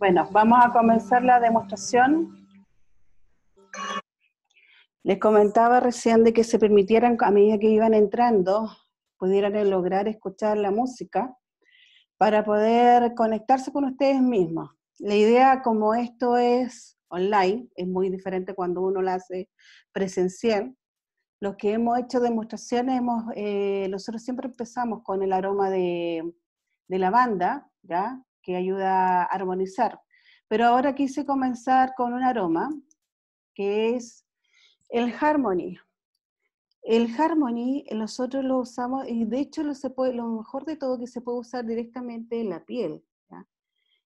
Bueno, vamos a comenzar la demostración. Les comentaba recién de que se permitieran, a medida que iban entrando, pudieran lograr escuchar la música para poder conectarse con ustedes mismos. La idea, como esto es online, es muy diferente cuando uno la hace presencial. Los que hemos hecho demostraciones, hemos, eh, nosotros siempre empezamos con el aroma de, de lavanda, ¿ya? que ayuda a armonizar. Pero ahora quise comenzar con un aroma que es el Harmony. El Harmony eh, nosotros lo usamos y de hecho lo, se puede, lo mejor de todo que se puede usar directamente en la piel. ¿ya?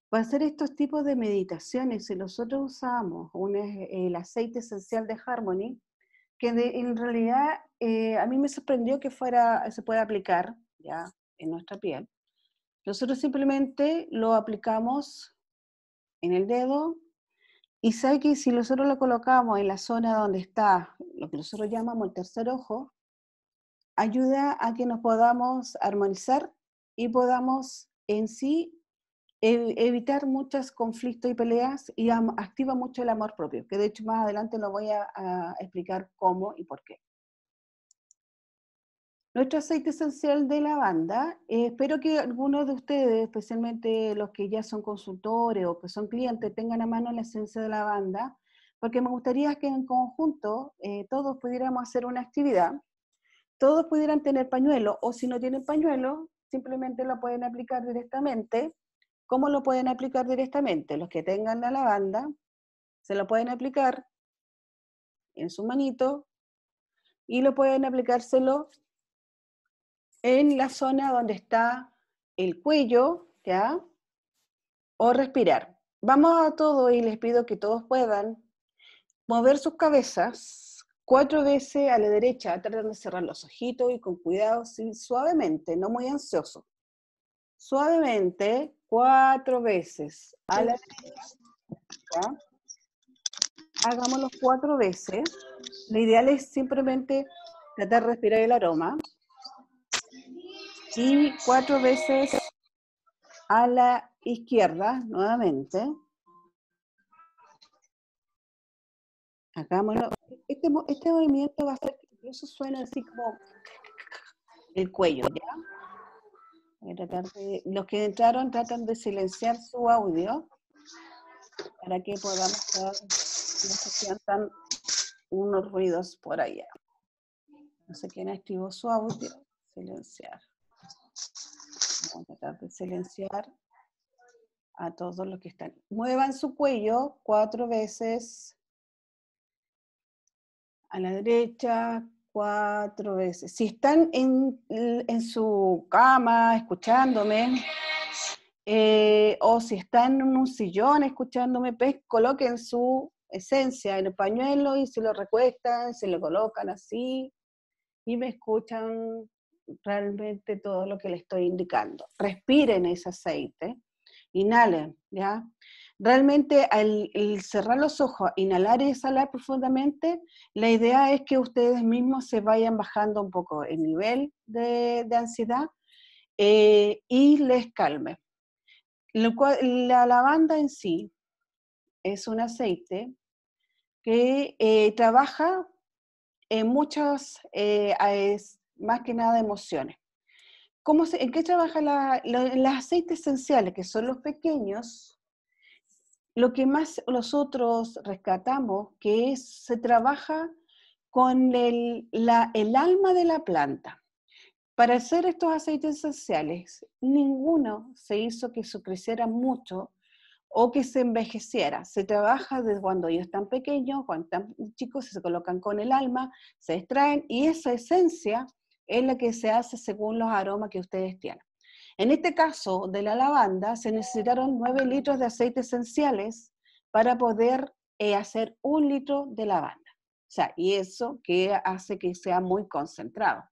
Para hacer estos tipos de meditaciones, si nosotros usamos eh, el aceite esencial de Harmony, que en realidad eh, a mí me sorprendió que fuera, se pueda aplicar ya en nuestra piel, nosotros simplemente lo aplicamos en el dedo y sabe que si nosotros lo colocamos en la zona donde está lo que nosotros llamamos el tercer ojo, ayuda a que nos podamos armonizar y podamos en sí evitar muchos conflictos y peleas y activa mucho el amor propio, que de hecho más adelante lo voy a explicar cómo y por qué. Nuestro aceite esencial de lavanda, eh, espero que algunos de ustedes, especialmente los que ya son consultores o que son clientes, tengan a mano la esencia de lavanda, porque me gustaría que en conjunto eh, todos pudiéramos hacer una actividad, todos pudieran tener pañuelo, o si no tienen pañuelo, simplemente lo pueden aplicar directamente. ¿Cómo lo pueden aplicar directamente? Los que tengan la lavanda, se lo pueden aplicar en su manito y lo pueden aplicárselo en la zona donde está el cuello, ¿ya? O respirar. Vamos a todo y les pido que todos puedan mover sus cabezas cuatro veces a la derecha, tratando de cerrar los ojitos y con cuidado, suavemente, no muy ansioso. Suavemente, cuatro veces a la derecha. Hagámoslo cuatro veces. Lo ideal es simplemente tratar de respirar el aroma y cuatro veces a la izquierda nuevamente. Acá, Este, este movimiento va a ser, eso suena así como el cuello, ¿ya? tratar los que entraron tratan de silenciar su audio para que podamos no se sientan unos ruidos por allá. No sé quién activó su audio. Silenciar a tratar de silenciar a todos los que están. Muevan su cuello cuatro veces a la derecha, cuatro veces. Si están en, su cama escuchándome, eh, o si están en un sillón escuchándome, pues coloquen su esencia en el pañuelo y se lo recuestan, se lo colocan así y me escuchan realmente todo lo que le estoy indicando. Respiren ese aceite, inhalen, ¿ya? Realmente al, cerrar los ojos, inhalar y exhalar profundamente, la idea es que ustedes mismos se vayan bajando un poco el nivel de, ansiedad eh, y les calme. la lavanda en sí es un aceite que eh, trabaja en muchas eh, más que nada emociones. ¿Cómo ¿En qué trabaja? la, los aceites esenciales, que son los pequeños? Lo que más nosotros rescatamos, que se trabaja con el, el alma de la planta. Para hacer estos aceites esenciales, ninguno se hizo que se creciera mucho o que se envejeciera. Se trabaja desde cuando ellos están pequeños, cuando están chicos, se colocan con el alma, se extraen y esa esencia es la que se hace según los aromas que ustedes tienen. En este caso de la lavanda, se necesitaron 9 litros de aceite esenciales para poder eh, hacer un litro de lavanda. O sea, y eso que hace que sea muy concentrado.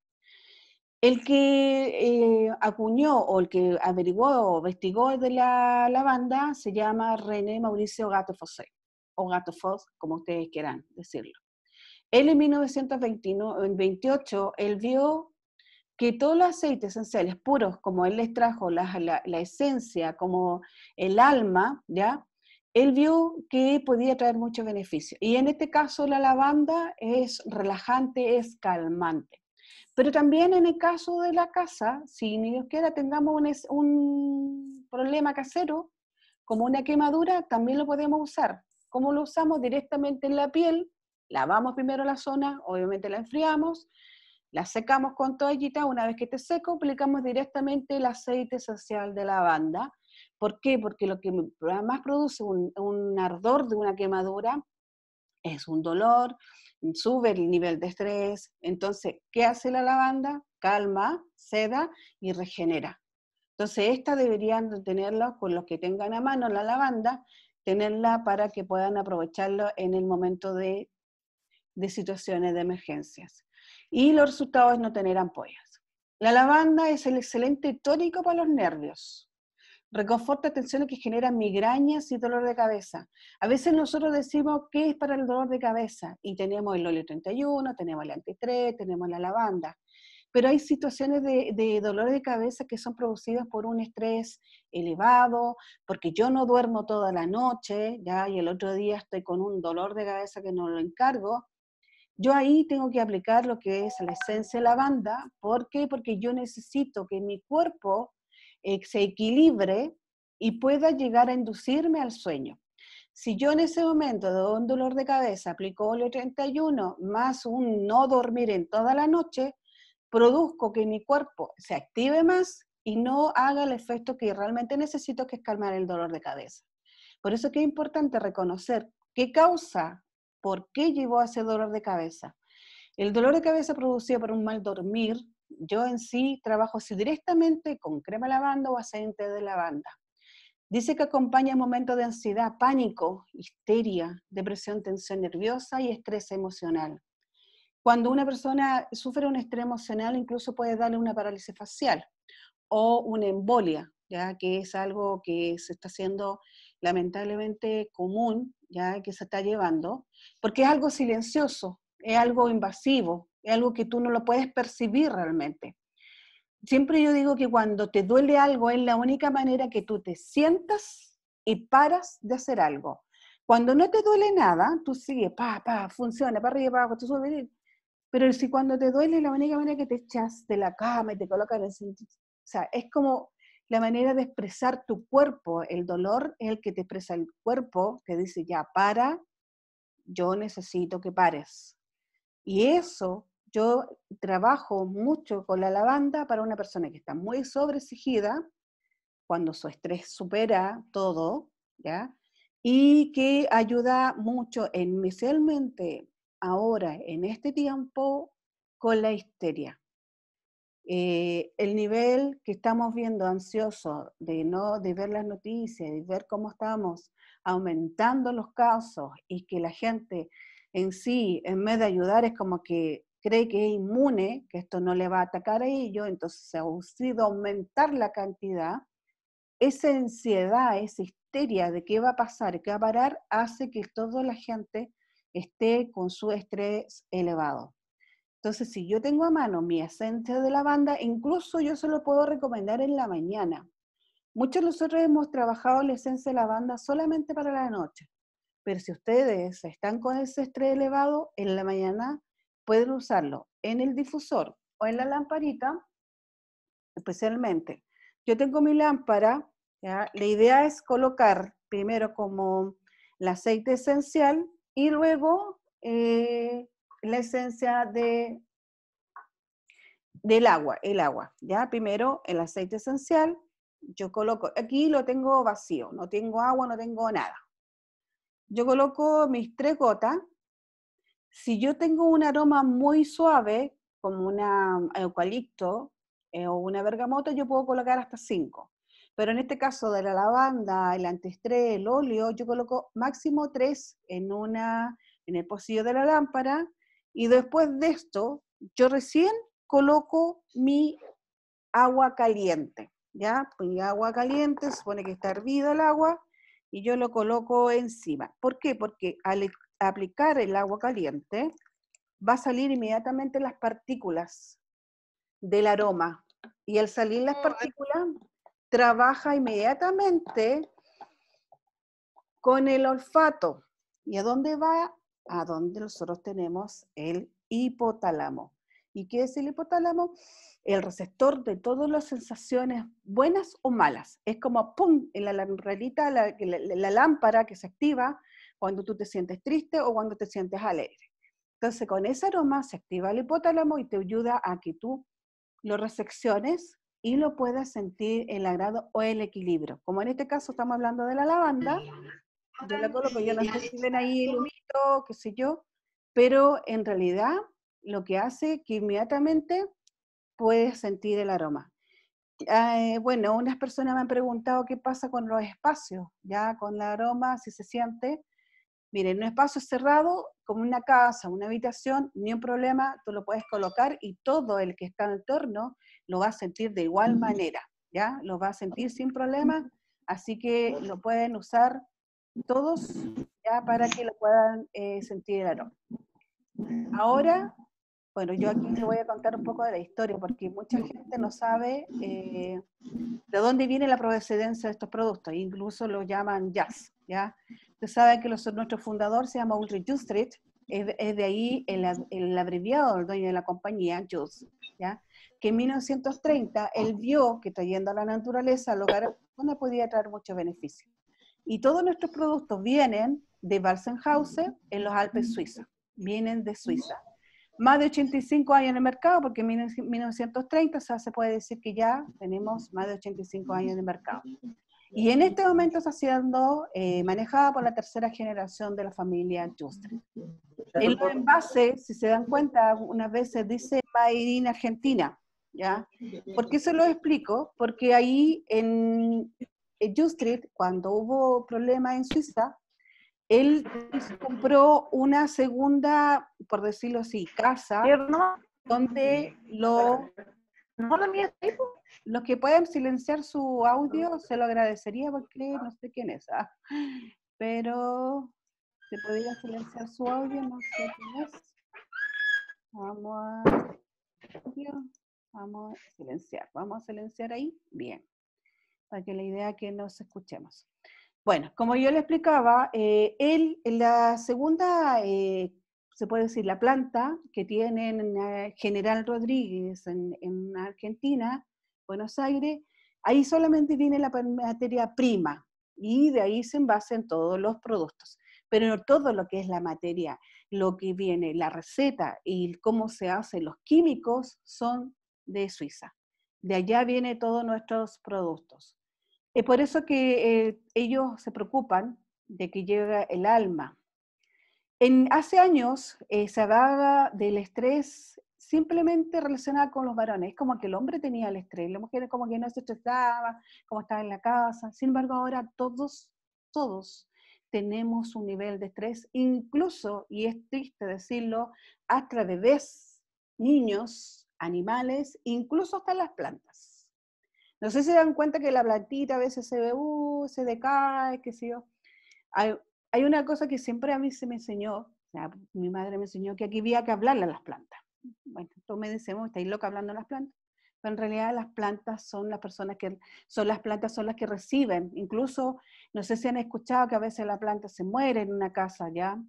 El que eh, acuñó o el que averiguó o investigó de la lavanda se llama René Mauricio Gato Fossé, o Gato como ustedes quieran decirlo. Él en 1928, él vio que todos los aceites esenciales puros, como él les trajo la, esencia, como el alma, ¿ya? él vio que podía traer muchos beneficios. Y en este caso la lavanda es relajante, es calmante. Pero también en el caso de la casa, si ni Dios quiera tengamos un, un, problema casero, como una quemadura, también lo podemos usar. Como lo usamos directamente en la piel, Lavamos primero la zona, obviamente la enfriamos, la secamos con toallita, una vez que esté seco, aplicamos directamente el aceite social de lavanda. ¿Por qué? Porque lo que más produce un, un ardor de una quemadura es un dolor, sube el nivel de estrés. Entonces, ¿qué hace la lavanda? Calma, seda y regenera. Entonces, esta deberían tenerla con los que tengan a mano la lavanda, tenerla para que puedan aprovecharlo en el momento de de situaciones de emergencias. Y los resultados es no tener ampollas. La lavanda es el excelente tónico para los nervios. Reconforta tensiones que generan migrañas y dolor de cabeza. A veces nosotros decimos que es para el dolor de cabeza y tenemos el óleo 31, tenemos el antitrés, tenemos la lavanda pero hay situaciones de, de, dolor de cabeza que son producidas por un estrés elevado, porque yo no duermo toda la noche, ya, y el otro día estoy con un dolor de cabeza que no lo encargo, yo ahí tengo que aplicar lo que es la esencia de la ¿Por qué? Porque yo necesito que mi cuerpo eh, se equilibre y pueda llegar a inducirme al sueño. Si yo en ese momento de un dolor de cabeza aplico el 31 más un no dormir en toda la noche, produzco que mi cuerpo se active más y no haga el efecto que realmente necesito, que es calmar el dolor de cabeza. Por eso es que es importante reconocer qué causa por qué llevó a ese dolor de cabeza. El dolor de cabeza producido por un mal dormir, yo en sí trabajo así directamente con crema lavanda o aceite de lavanda. Dice que acompaña momentos de ansiedad, pánico, histeria, depresión, tensión nerviosa y estrés emocional. Cuando una persona sufre un estrés emocional, incluso puede darle una parálisis facial o una embolia, ya que es algo que se está haciendo lamentablemente común ¿ya? que se está llevando, porque es algo silencioso, es algo invasivo, es algo que tú no lo puedes percibir realmente. Siempre yo digo que cuando te duele algo es la única manera que tú te sientas y paras de hacer algo. Cuando no te duele nada, tú sigues, pa, pa, funciona, para arriba, pa abajo, tú subes. Pero si cuando te duele, la única manera que te echas de la cama y te colocas en el... O sea, es como la manera de expresar tu cuerpo. El dolor es el que te expresa el cuerpo, que dice, ya, para, yo necesito que pares. Y eso, yo trabajo mucho con la lavanda para una persona que está muy sobreexigida, cuando su estrés supera todo, ¿ya? Y que ayuda mucho, inicialmente, ahora, en este tiempo, con la histeria. Eh, el nivel que estamos viendo ansioso de no de ver las noticias, de ver cómo estamos aumentando los casos y que la gente en sí, en vez de ayudar, es como que cree que es inmune, que esto no le va a atacar a ellos, entonces se ha sido aumentar la cantidad, esa ansiedad, esa histeria de qué va a pasar, qué va a parar, hace que toda la gente esté con su estrés elevado. Entonces, si yo tengo a mano mi esencia de lavanda, incluso yo se lo puedo recomendar en la mañana. Muchos de nosotros hemos trabajado la esencia de lavanda solamente para la noche, pero si ustedes están con ese estrés elevado, en la mañana pueden usarlo en el difusor o en la lamparita, especialmente. Yo tengo mi lámpara, la idea es colocar primero como el aceite esencial y luego... Eh, la esencia de, del agua, el agua, ¿ya? Primero el aceite esencial, yo coloco, aquí lo tengo vacío, no tengo agua, no tengo nada. Yo coloco mis tres gotas. Si yo tengo un aroma muy suave, como un eucalipto eh, o una bergamota, yo puedo colocar hasta cinco. Pero en este caso de la lavanda, el antiestrés, el óleo, yo coloco máximo tres en, una, en el pocillo de la lámpara y después de esto, yo recién coloco mi agua caliente, ¿ya? Mi agua caliente, supone que está hervida el agua, y yo lo coloco encima. ¿Por qué? Porque al aplicar el agua caliente, va a salir inmediatamente las partículas del aroma. Y al salir las oh, partículas, trabaja inmediatamente con el olfato. ¿Y a dónde va a donde nosotros tenemos el hipotálamo. ¿Y qué es el hipotálamo? El receptor de todas las sensaciones buenas o malas. Es como, ¡pum!, en la lamparita, la, lámpara que se activa cuando tú te sientes triste o cuando te sientes alegre. Entonces, con ese aroma se activa el hipotálamo y te ayuda a que tú lo resecciones y lo puedas sentir el agrado o el equilibrio. Como en este caso estamos hablando de la lavanda, yo la coloco, yo no ahí el humito, qué sé yo, pero en realidad lo que hace que inmediatamente puedes sentir el aroma. Ah, eh, bueno, unas personas me han preguntado qué pasa con los espacios, ya con el aroma, si se siente. Miren, un espacio cerrado, como una casa, una habitación, ni un problema, tú lo puedes colocar y todo el que está en torno lo va a sentir de igual manera, ¿ya? Lo va a sentir sin problema, así que lo pueden usar todos ya para que lo puedan eh, sentir el aroma. Ahora, bueno, yo aquí les voy a contar un poco de la historia porque mucha gente no sabe eh, de dónde viene la procedencia de estos productos, incluso lo llaman jazz, ¿ya? Ustedes sabe que nuestro fundador se llama Ulrich Justrit, es, de ahí el, abreviado del dueño de la compañía, just ¿ya? Que en 1930 él vio que trayendo a la naturaleza al hogar no podía traer muchos beneficios. Y todos nuestros productos vienen de Balsenhausen en los Alpes suizos, vienen de Suiza. Más de 85 años en el mercado, porque en 1930 se puede decir que ya tenemos más de 85 años en el mercado. Y en este momento está siendo eh, manejada por la tercera generación de la familia Justre. El envase, si se dan cuenta, unas veces dice Made Argentina, ¿ya? ¿Por qué se lo explico? Porque ahí en, Justrit, cuando hubo problemas en Suiza, él compró una segunda, por decirlo así, casa donde lo, los que pueden silenciar su audio se lo agradecería porque no sé quién es. Ah. pero se podría silenciar su audio, no sé quién es. Vamos a, vamos a silenciar, vamos a silenciar ahí. Bien para que la idea que nos escuchemos. Bueno, como yo le explicaba, eh, la segunda, eh, se puede decir, la planta que tienen eh, General Rodríguez en, Argentina, Buenos Aires, ahí solamente viene la materia prima y de ahí se envasan todos los productos pero todo lo que es la materia, lo que viene, la receta y cómo se hacen los químicos son de Suiza. De allá vienen todos nuestros productos por eso que eh, ellos se preocupan de que llegue el alma. En, hace años eh, se hablaba del estrés simplemente relacionado con los varones. como que el hombre tenía el estrés, la mujer como que no se estresaba, como estaba en la casa. Sin embargo, ahora todos, todos tenemos un nivel de estrés, incluso, y es triste decirlo, hasta bebés, niños, animales, incluso hasta las plantas. No sé si se dan cuenta que la plantita a veces se ve, uh, se decae, qué sé yo. Hay, una cosa que siempre a mí se me enseñó, mi madre me enseñó que aquí había que hablarle a las plantas. Bueno, todos me decimos, estáis loca hablando a las plantas. Pero en realidad las plantas son las personas que, son las plantas son las que reciben. Incluso, no sé si han escuchado que a veces la planta se muere en una casa, ¿ya?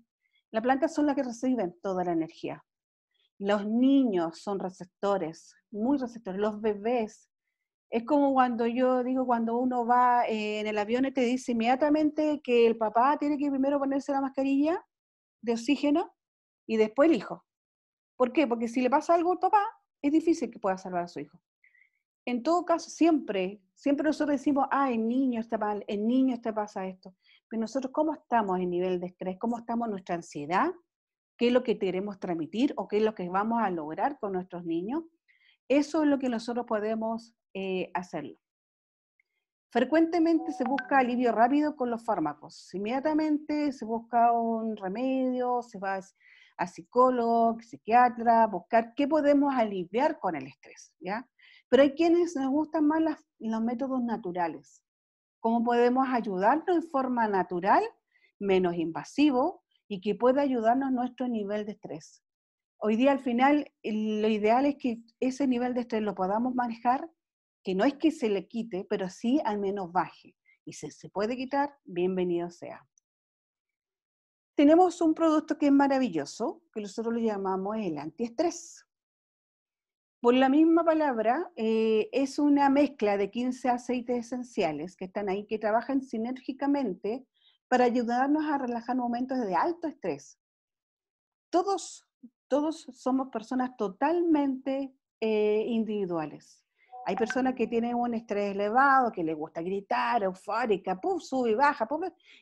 Las plantas son las que reciben toda la energía. Los niños son receptores, muy receptores. Los bebés es como cuando yo digo, cuando uno va eh, en el avión y te dice inmediatamente que el papá tiene que primero ponerse la mascarilla de oxígeno y después el hijo. ¿Por qué? Porque si le pasa algo al papá, es difícil que pueda salvar a su hijo. En todo caso, siempre, siempre nosotros decimos, ah, el niño está mal, el niño te pasa esto. Pero nosotros, ¿cómo estamos en nivel de estrés? ¿Cómo estamos nuestra ansiedad? ¿Qué es lo que queremos transmitir o qué es lo que vamos a lograr con nuestros niños? Eso es lo que nosotros podemos eh, hacerlo. Frecuentemente se busca alivio rápido con los fármacos. Inmediatamente se busca un remedio, se va a psicólogo, psiquiatra, buscar qué podemos aliviar con el estrés, ¿ya? Pero hay quienes nos gustan más los métodos naturales. Cómo podemos ayudarnos en forma natural, menos invasivo, y que pueda ayudarnos nuestro nivel de estrés hoy día al final lo ideal es que ese nivel de estrés lo podamos manejar, que no es que se le quite, pero sí al menos baje. Y si se puede quitar, bienvenido sea. Tenemos un producto que es maravilloso, que nosotros lo llamamos el antiestrés. Por la misma palabra, eh, es una mezcla de 15 aceites esenciales que están ahí, que trabajan sinérgicamente para ayudarnos a relajar momentos de alto estrés. Todos todos somos personas totalmente eh, individuales. Hay personas que tienen un estrés elevado, que les gusta gritar, eufórica, puff, sube y baja,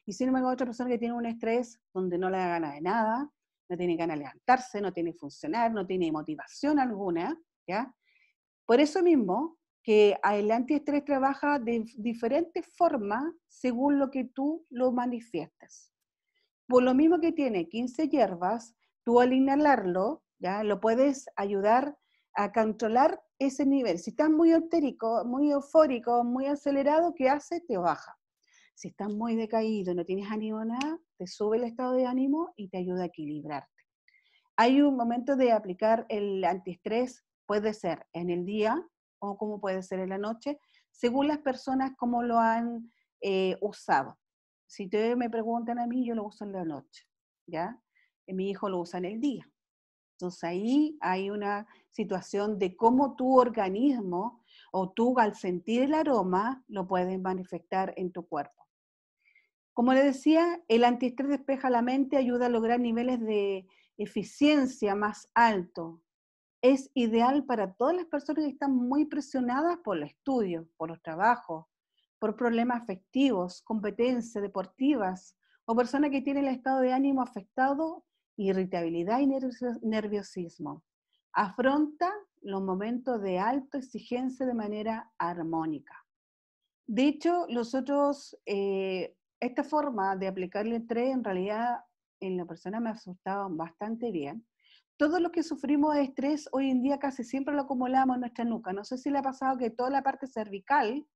y sin embargo otra persona que tiene un estrés donde no le da ganas de nada, no tiene ganas de levantarse, no tiene funcionar, no tiene motivación alguna, ¿ya? Por eso mismo que el antiestrés trabaja de diferentes formas según lo que tú lo manifiestas. Por lo mismo que tiene 15 hierbas, tú al inhalarlo, ya lo puedes ayudar a controlar ese nivel. Si estás muy alterico, muy eufórico, muy acelerado, ¿qué hace? Te baja. Si estás muy decaído, no tienes ánimo nada, te sube el estado de ánimo y te ayuda a equilibrarte. Hay un momento de aplicar el antiestrés, puede ser en el día o como puede ser en la noche, según las personas cómo lo han eh, usado. Si te me preguntan a mí, yo lo uso en la noche, ¿ya? mi hijo lo usa en el día. Entonces ahí hay una situación de cómo tu organismo o tú al sentir el aroma lo puedes manifestar en tu cuerpo. Como le decía, el antiestrés despeja la mente, ayuda a lograr niveles de eficiencia más alto. Es ideal para todas las personas que están muy presionadas por el estudio, por los trabajos, por problemas afectivos, competencias deportivas o personas que tienen el estado de ánimo afectado irritabilidad y nerviosismo. Afronta los momentos de alta exigencia de manera armónica. De hecho, nosotros, eh, esta forma de aplicarle estrés en realidad en la persona me asustaba bastante bien. Todo lo que sufrimos de estrés hoy en día casi siempre lo acumulamos en nuestra nuca. No sé si le ha pasado que toda la parte cervical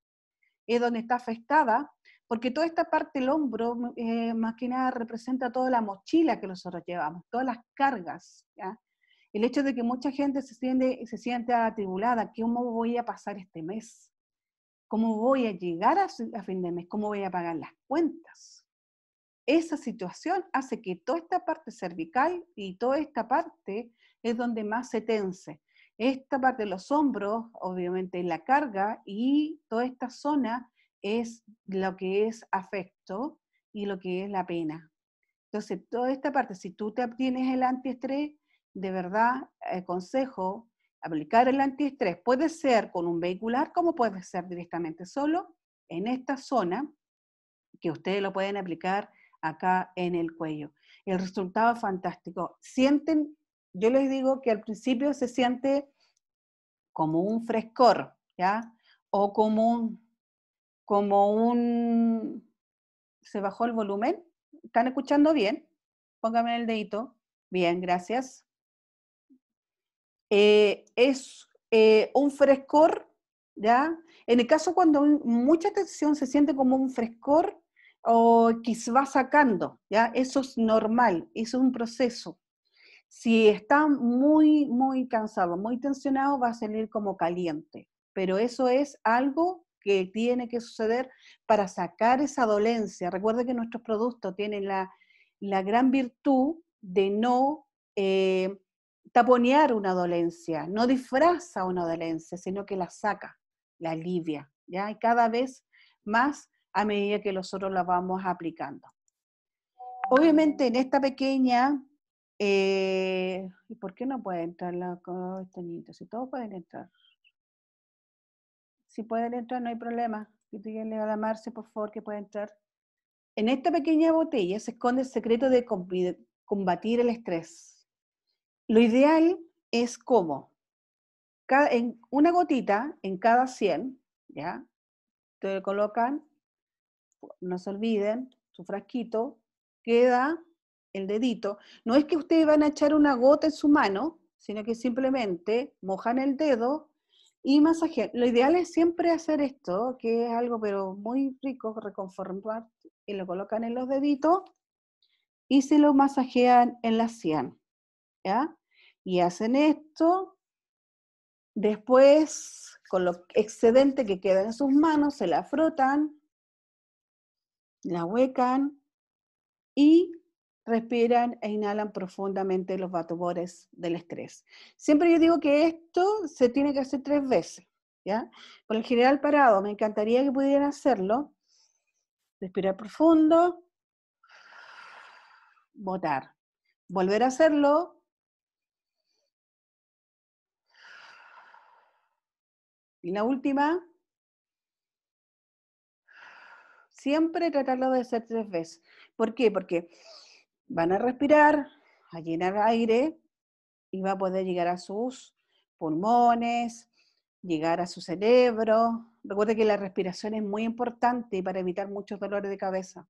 es donde está afectada porque toda esta parte del hombro, eh, más que nada, representa toda la mochila que nosotros llevamos, todas las cargas. El hecho de que mucha gente se siente, se siente atribulada, ¿cómo voy a pasar este mes? ¿Cómo voy a llegar a, fin de mes? ¿Cómo voy a pagar las cuentas? Esa situación hace que toda esta parte cervical y toda esta parte es donde más se tense. Esta parte de los hombros, obviamente, la carga y toda esta zona es lo que es afecto y lo que es la pena. Entonces, toda esta parte, si tú te obtienes el antiestrés, de verdad, el eh, consejo, aplicar el antiestrés puede ser con un vehicular como puede ser directamente solo en esta zona, que ustedes lo pueden aplicar acá en el cuello. El resultado es fantástico. Sienten, yo les digo que al principio se siente como un frescor, ¿ya? O como un como un... ¿Se bajó el volumen? ¿Están escuchando bien? Póngame el dedito. Bien, gracias. Eh, es eh, un frescor, ¿ya? En el caso cuando mucha tensión se siente como un frescor o que va sacando, ¿ya? Eso es normal, es un proceso. Si está muy, muy cansado, muy tensionado, va a salir como caliente, pero eso es algo que tiene que suceder para sacar esa dolencia. Recuerde que nuestros productos tienen la, gran virtud de no eh, taponear una dolencia, no disfraza una dolencia, sino que la saca, la alivia, ¿ya? Y cada vez más a medida que nosotros la vamos aplicando. Obviamente en esta pequeña, eh, ¿y por qué no puede entrar la oh, este niña Si todos pueden entrar. Si pueden entrar, no hay problema. Díganle a la por favor, que pueda entrar. En esta pequeña botella se esconde el secreto de combatir el estrés. Lo ideal es cómo. Cada, en una gotita en cada 100, ¿ya? Ustedes colocan, no se olviden, su frasquito, queda el dedito. No es que ustedes van a echar una gota en su mano, sino que simplemente mojan el dedo y masajear. Lo ideal es siempre hacer esto, que es algo pero muy rico, reconformar, y lo colocan en los deditos y se lo masajean en la sien. ¿Ya? Y hacen esto. Después, con lo excedente que queda en sus manos, se la frotan, la huecan y respiran e inhalan profundamente los vatobores del estrés. Siempre yo digo que esto se tiene que hacer tres veces, ¿ya? Por el general parado, me encantaría que pudieran hacerlo. Respirar profundo, botar. Volver a hacerlo. Y la última, siempre tratarlo de hacer tres veces. ¿Por qué? Porque Van a respirar, a llenar aire y va a poder llegar a sus pulmones, llegar a su cerebro. Recuerde que la respiración es muy importante para evitar muchos dolores de cabeza.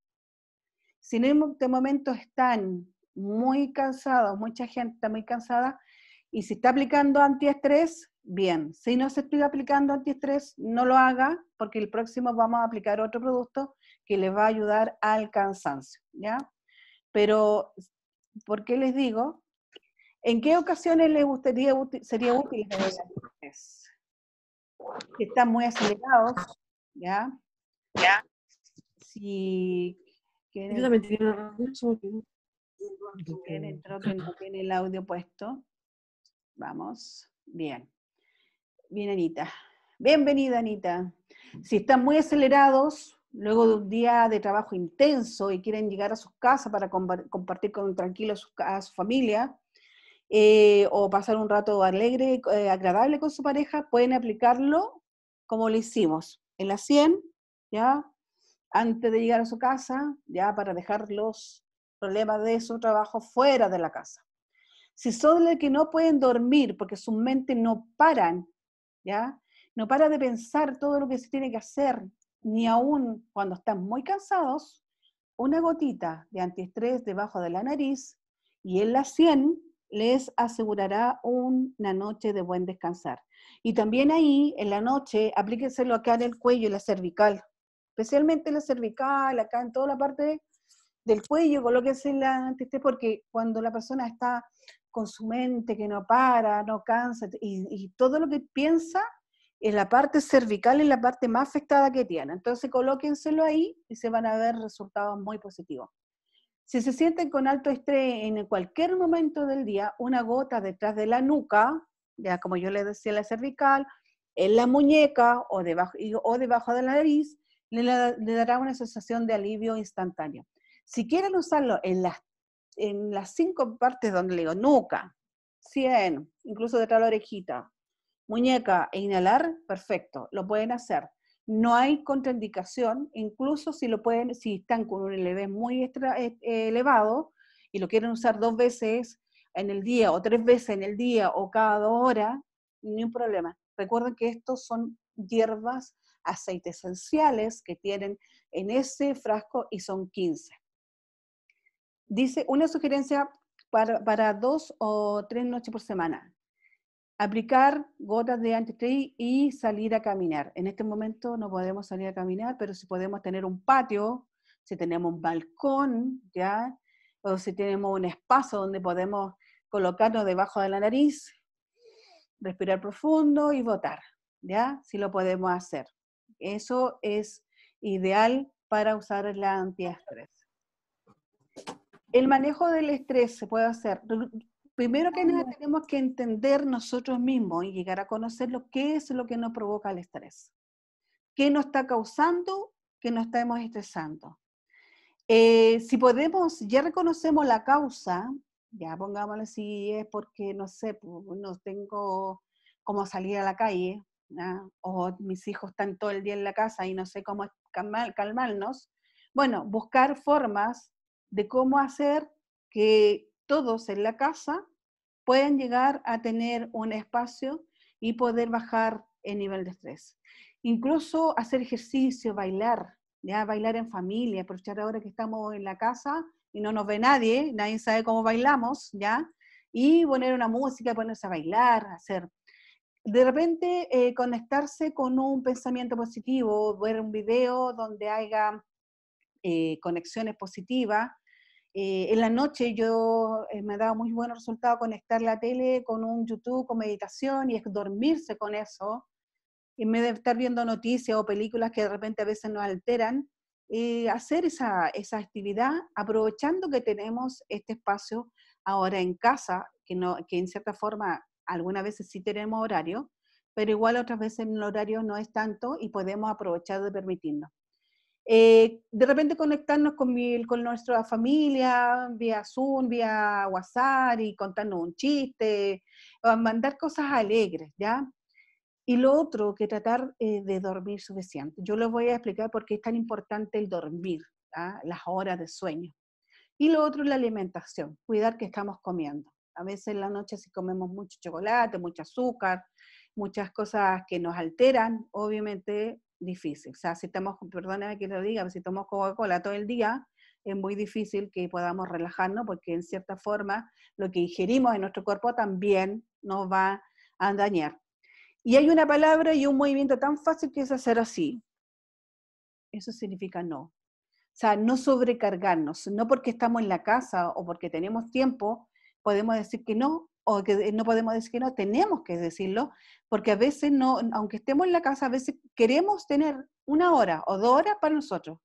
Si en este momento están muy cansados, mucha gente está muy cansada, y si está aplicando antiestrés, bien. Si no se está aplicando antiestrés, no lo haga, porque el próximo vamos a aplicar otro producto que les va a ayudar al cansancio, ¿ya? Pero, ¿por qué les digo? ¿En qué ocasiones les gustaría, sería útil Que están muy acelerados, ¿ya? ¿Ya? Si quieren... Yo también el audio puesto. Vamos. Bien. Bien, Anita. Bienvenida, Anita. Si están muy acelerados, luego de un día de trabajo intenso y quieren llegar a su casa para compartir con tranquilo a su, familia eh, o pasar un rato alegre, eh, agradable con su pareja, pueden aplicarlo como lo hicimos en la 100, ¿ya? Antes de llegar a su casa, ya para dejar los problemas de su trabajo fuera de la casa. Si son los que no pueden dormir porque su mente no paran, ¿ya? No para de pensar todo lo que se tiene que hacer, ni aún cuando están muy cansados, una gotita de antiestrés debajo de la nariz y en la sien les asegurará una noche de buen descansar. Y también ahí, en la noche, aplíquenselo acá en el cuello y la cervical, especialmente la cervical, acá en toda la parte del cuello, colóquense la antiestrés porque cuando la persona está con su mente que no para, no cansa y todo lo que piensa, en la parte cervical es la parte más afectada que tiene. Entonces colóquenselo ahí y se van a ver resultados muy positivos. Si se sienten con alto estrés en cualquier momento del día, una gota detrás de la nuca, ya como yo les decía, la cervical, en la muñeca o debajo, o debajo de la nariz, le, dará una sensación de alivio instantáneo. Si quieren usarlo en las, en las cinco partes donde le digo nuca, 100, incluso detrás de la orejita, Muñeca e inhalar, perfecto, lo pueden hacer. No hay contraindicación, incluso si lo pueden, si están con un LV muy eh, elevado y lo quieren usar dos veces en el día o tres veces en el día o cada dos horas, ni un problema. Recuerden que estos son hierbas, aceites esenciales que tienen en ese frasco y son 15. Dice una sugerencia para dos o tres noches por semana aplicar gotas de antiestrés y salir a caminar. En este momento no podemos salir a caminar, pero si podemos tener un patio, si tenemos un balcón, ¿ya? O si tenemos un espacio donde podemos colocarnos debajo de la nariz, respirar profundo y votar, ¿ya? Si lo podemos hacer. Eso es ideal para usar la antiestrés. El manejo del estrés se puede hacer Primero que nada tenemos que entender nosotros mismos y llegar a conocer lo que es lo que nos provoca el estrés. ¿Qué nos está causando? que nos estemos estresando? Eh, si podemos, ya reconocemos la causa, ya pongámoslo así, es porque, no sé, no tengo cómo salir a la calle, o mis hijos están todo el día en la casa y no sé cómo calmarnos. Bueno, buscar formas de cómo hacer que todos en la casa pueden llegar a tener un espacio y poder bajar el nivel de estrés. Incluso hacer ejercicio, bailar, ya bailar en familia, aprovechar ahora que estamos en la casa y no nos ve nadie, nadie sabe cómo bailamos, ¿ya? Y poner una música, ponerse a bailar, hacer... De repente eh, conectarse con un pensamiento positivo, ver un video donde haya eh, conexiones positivas, eh, en la noche yo eh, me ha muy buenos resultados conectar la tele con un YouTube, con meditación y dormirse con eso. En vez de estar viendo noticias o películas que de repente a veces nos alteran, eh, hacer esa, actividad aprovechando que tenemos este espacio ahora en casa, que, no, que en cierta forma algunas veces sí tenemos horario, pero igual otras veces el horario no es tanto y podemos aprovechar de permitirnos. Eh, de repente conectarnos con, mi, con nuestra familia vía Zoom, vía WhatsApp y contarnos un chiste, mandar cosas alegres, ¿ya? Y lo otro, que tratar eh, de dormir suficiente. Yo les voy a explicar por qué es tan importante el dormir, ¿ya? ¿ah? las horas de sueño. Y lo otro, la alimentación, cuidar que estamos comiendo. A veces en la noche si comemos mucho chocolate, mucho azúcar, muchas cosas que nos alteran, obviamente difícil. O sea, si estamos, perdóname que lo diga, si tomamos Coca-Cola todo el día, es muy difícil que podamos relajarnos porque en cierta forma lo que ingerimos en nuestro cuerpo también nos va a dañar. Y hay una palabra y un movimiento tan fácil que es hacer así. Eso significa no. O sea, no sobrecargarnos, no porque estamos en la casa o porque tenemos tiempo, podemos decir que no, o que eh, no podemos decir que no, tenemos que decirlo, porque a veces no, aunque estemos en la casa, a veces queremos tener una hora o dos horas para nosotros,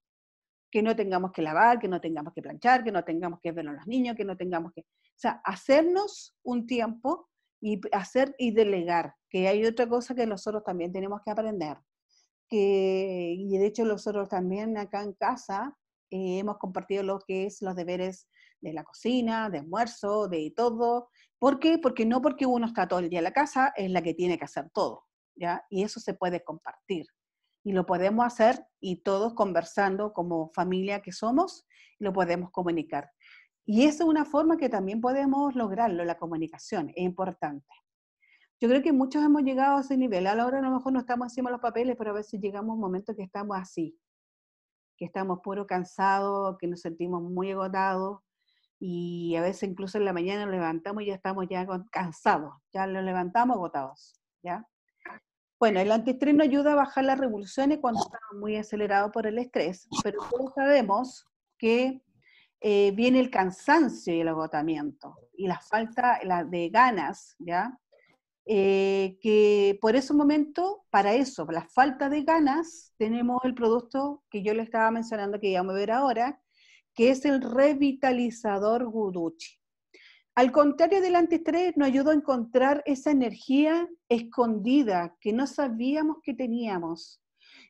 que no tengamos que lavar, que no tengamos que planchar, que no tengamos que ver a los niños, que no tengamos que, o sea, hacernos un tiempo y hacer y delegar, que hay otra cosa que nosotros también tenemos que aprender, que, y de hecho nosotros también acá en casa eh, hemos compartido lo que es los deberes de la cocina, de almuerzo, de todo. ¿Por qué? Porque no porque uno está todo el día en la casa, es la que tiene que hacer todo, ¿ya? Y eso se puede compartir. Y lo podemos hacer y todos conversando como familia que somos, lo podemos comunicar. Y esa es una forma que también podemos lograrlo, la comunicación, es importante. Yo creo que muchos hemos llegado a ese nivel. A la hora a lo mejor no estamos encima de los papeles, pero a veces llegamos a un momento que estamos así, que estamos puro cansados, que nos sentimos muy agotados, y a veces incluso en la mañana nos levantamos y ya estamos ya cansados, ya nos levantamos agotados, ¿ya? Bueno, el antiestrés nos ayuda a bajar las revoluciones cuando estamos muy acelerados por el estrés, pero todos sabemos que eh, viene el cansancio y el agotamiento y la falta la de ganas, ¿ya? Eh, que por ese momento, para eso, la falta de ganas, tenemos el producto que yo le estaba mencionando que íbamos a ver ahora, que es el revitalizador Guduchi. Al contrario del antiestrés, nos ayuda a encontrar esa energía escondida que no sabíamos que teníamos.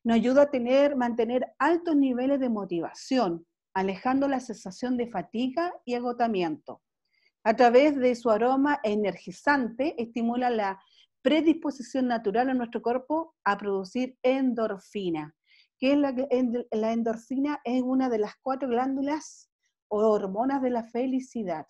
Nos ayuda a tener, mantener altos niveles de motivación, alejando la sensación de fatiga y agotamiento. A través de su aroma energizante, estimula la predisposición natural a nuestro cuerpo a producir endorfina, que la, endorfina es una de las cuatro glándulas o hormonas de la felicidad.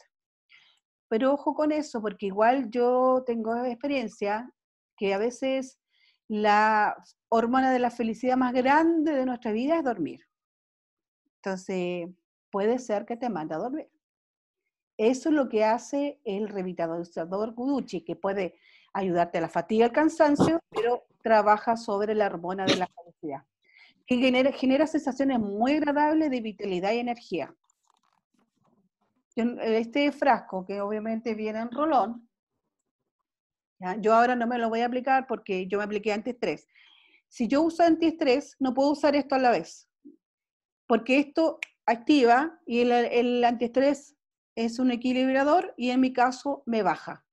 Pero ojo con eso, porque igual yo tengo experiencia que a veces la hormona de la felicidad más grande de nuestra vida es dormir. Entonces, puede ser que te manda a dormir. Eso es lo que hace el revitalizador Guduchi, que puede ayudarte a la fatiga, y al cansancio, pero trabaja sobre la hormona de la felicidad que genera, sensaciones muy agradables de vitalidad y energía. Este frasco, que obviamente viene en rolón, yo ahora no me lo voy a aplicar porque yo me apliqué antiestrés. Si yo uso antiestrés, no puedo usar esto a la vez, porque esto activa y el, el antiestrés es un equilibrador y en mi caso me baja.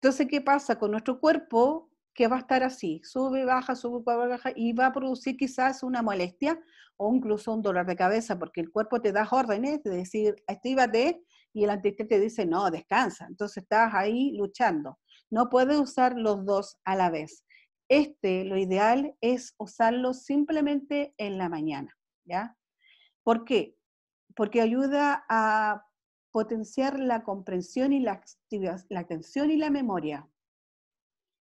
Entonces, ¿qué pasa con nuestro cuerpo? que va a estar así, sube, baja, sube, baja, y va a producir quizás una molestia o incluso un dolor de cabeza, porque el cuerpo te da órdenes de decir, actívate, y el antistrés te dice, no, descansa. Entonces estás ahí luchando. No puedes usar los dos a la vez. Este, lo ideal es usarlo simplemente en la mañana, ¿ya? ¿Por qué? Porque ayuda a potenciar la comprensión y la atención y la memoria,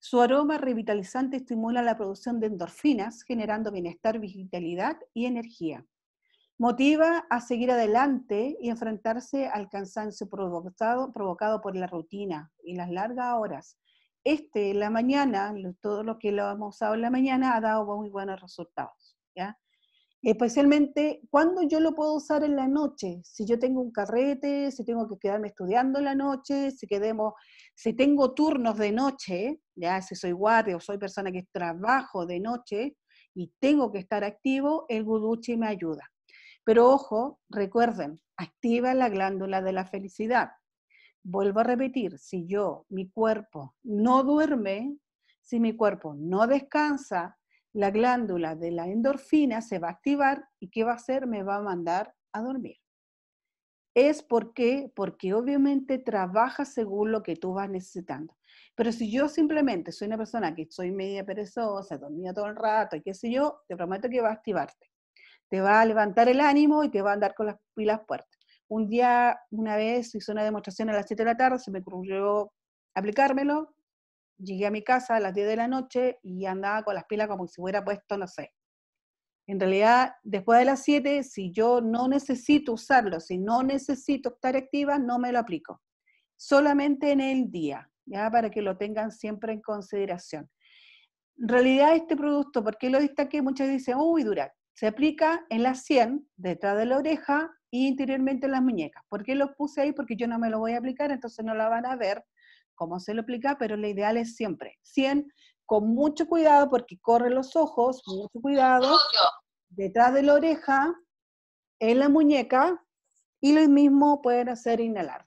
su aroma revitalizante estimula la producción de endorfinas, generando bienestar, vitalidad y energía. Motiva a seguir adelante y enfrentarse al cansancio provocado, por la rutina y las largas horas. Este, en la mañana, todo lo que lo hemos usado en la mañana ha dado muy buenos resultados. Especialmente cuando yo lo puedo usar en la noche, si yo tengo un carrete, si tengo que quedarme estudiando en la noche, si, quedemos, si tengo turnos de noche, ya si soy guardia o soy persona que trabajo de noche y tengo que estar activo, el guduchi me ayuda. Pero ojo, recuerden, activa la glándula de la felicidad. Vuelvo a repetir, si yo, mi cuerpo, no duerme, si mi cuerpo no descansa, la glándula de la endorfina se va a activar y ¿qué va a hacer? Me va a mandar a dormir. ¿Es por qué? Porque obviamente trabaja según lo que tú vas necesitando. Pero si yo simplemente soy una persona que soy media perezosa, dormía todo el rato, qué sé yo, te prometo que va a activarte. Te va a levantar el ánimo y te va a andar con las pilas fuertes. Un día, una vez, hice una demostración a las 7 de la tarde, se me ocurrió aplicármelo. Llegué a mi casa a las 10 de la noche y andaba con las pilas como si hubiera puesto, no sé. En realidad, después de las 7, si yo no necesito usarlo, si no necesito estar activa, no me lo aplico. Solamente en el día, para que lo tengan siempre en consideración. En realidad este producto, ¿por qué lo destaqué? Muchas dicen, uy, dura. Se aplica en la sien, detrás de la oreja y interiormente en las muñecas. ¿Por qué lo puse ahí? Porque yo no me lo voy a aplicar, entonces no la van a ver cómo se lo aplica, pero lo ideal es siempre 100 con mucho cuidado porque corre los ojos, mucho cuidado, detrás de la oreja, en la muñeca y lo mismo pueden hacer inhalar.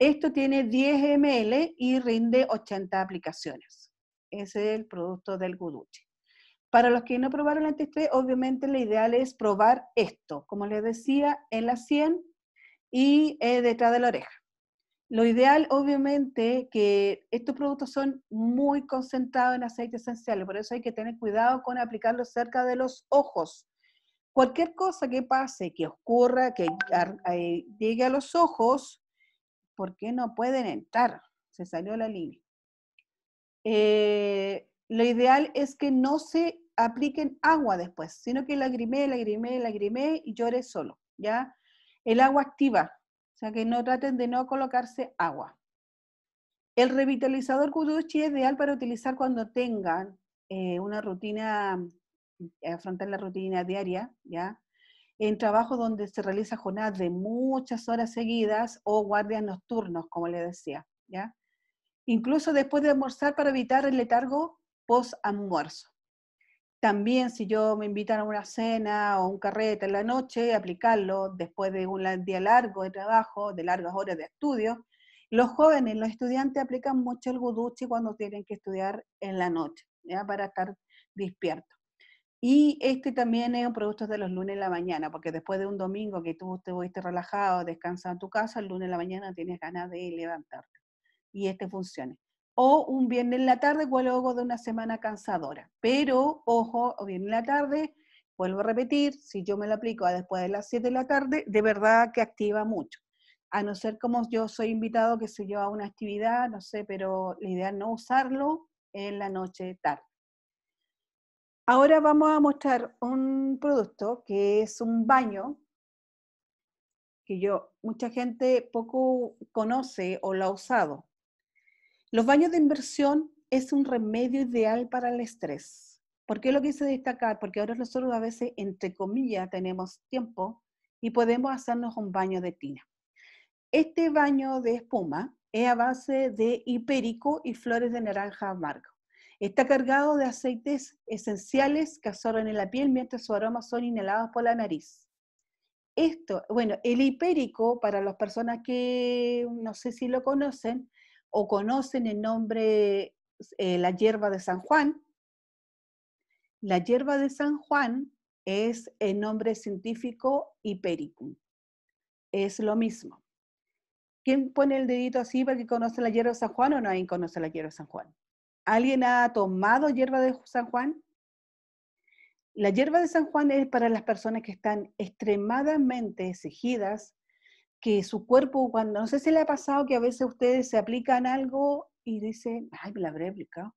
Esto tiene 10 ml y rinde 80 aplicaciones. Ese es el producto del Guduchi. Para los que no probaron el obviamente lo ideal es probar esto, como les decía, en la 100 y eh, detrás de la oreja. Lo ideal, obviamente, que estos productos son muy concentrados en aceites esenciales, por eso hay que tener cuidado con aplicarlos cerca de los ojos. Cualquier cosa que pase, que ocurra, que eh, llegue a los ojos, ¿por qué no pueden entrar? Se salió la línea. Eh, lo ideal es que no se apliquen agua después, sino que lagrimé, lagrimé, lagrimé y llore solo, ¿ya? El agua activa, o sea que no traten de no colocarse agua. El revitalizador Kuduchi es ideal para utilizar cuando tengan eh, una rutina, eh, afrontar la rutina diaria, ¿ya? en trabajos donde se realiza jornadas de muchas horas seguidas o guardias nocturnos, como le decía, ¿ya? Incluso después de almorzar para evitar el letargo post-almuerzo. También si yo me invitan a una cena o un carrete en la noche, aplicarlo después de un día largo de trabajo, de largas horas de estudio. Los jóvenes, los estudiantes aplican mucho el guduchi cuando tienen que estudiar en la noche, ¿ya? para estar despiertos. Y este también es un producto de los lunes en la mañana, porque después de un domingo que tú te fuiste relajado, descansado en tu casa, el lunes en la mañana tienes ganas de levantarte. Y este funciona. O un viernes en la tarde, pues, luego de una semana cansadora. Pero, ojo, o viernes en la tarde, vuelvo a repetir, si yo me lo aplico después de las 7 de la tarde, de verdad que activa mucho. A no ser como yo soy invitado, que se lleva a una actividad, no sé, pero la idea es no usarlo en la noche tarde. Ahora vamos a mostrar un producto que es un baño que yo, mucha gente poco conoce o lo ha usado. Los baños de inversión es un remedio ideal para el estrés. ¿Por qué lo quise destacar? Porque ahora nosotros a veces, entre comillas, tenemos tiempo y podemos hacernos un baño de tina. Este baño de espuma es a base de hipérico y flores de naranja amargo. Está cargado de aceites esenciales que absorben en la piel mientras sus aromas son inhalados por la nariz. Esto, bueno, el hipérico, para las personas que no sé si lo conocen o conocen el nombre, eh, la hierba de San Juan, la hierba de San Juan es el nombre científico hipericum. Es lo mismo. ¿Quién pone el dedito así para que conoce la hierba de San Juan o no quien conoce la hierba de San Juan? ¿Alguien ha tomado hierba de San Juan? La hierba de San Juan es para las personas que están extremadamente exigidas, que su cuerpo, cuando no sé si le ha pasado que a veces ustedes se aplican algo y dicen, ay, me la habré aplicado,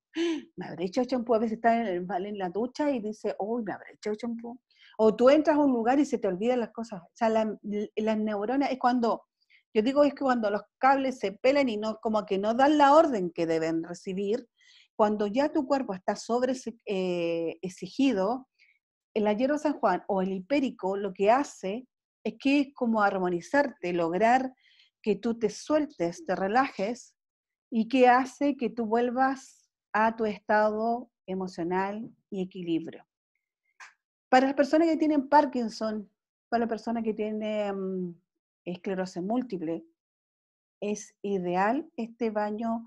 me habré hecho champú, a veces están en, en la ducha y dice, uy, me habré hecho champú. O tú entras a un lugar y se te olvidan las cosas. O sea, las neuronas es cuando, yo digo es que cuando los cables se pelan y no, como que no dan la orden que deben recibir, cuando ya tu cuerpo está sobre eh, exigido, el ayero San Juan o el hipérico lo que hace es que es como armonizarte, lograr que tú te sueltes, te relajes y que hace que tú vuelvas a tu estado emocional y equilibrio. Para las personas que tienen Parkinson, para las personas que tienen mm, esclerosis múltiple, es ideal este baño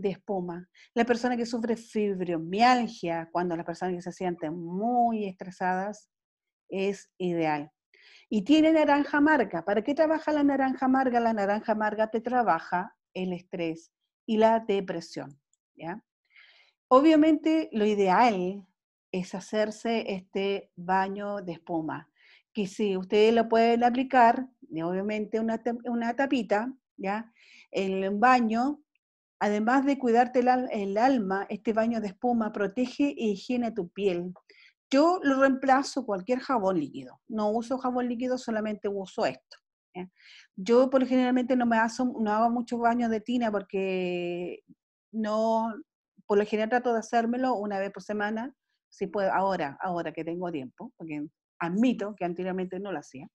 de espuma. La persona que sufre fibromialgia, cuando las personas que se sienten muy estresadas, es ideal. Y tiene naranja amarga. ¿Para qué trabaja la naranja amarga? La naranja amarga te trabaja el estrés y la depresión. ¿ya? Obviamente lo ideal es hacerse este baño de espuma, que si ustedes lo pueden aplicar, obviamente una, una tapita, ¿ya? en el baño Además de cuidarte el, alma, este baño de espuma protege e higiene tu piel. Yo lo reemplazo cualquier jabón líquido. No uso jabón líquido, solamente uso esto. Yo por generalmente no me hago, no hago muchos baños de tina porque no, por lo general trato de hacérmelo una vez por semana, si puedo, ahora, ahora que tengo tiempo, porque admito que anteriormente no lo hacía.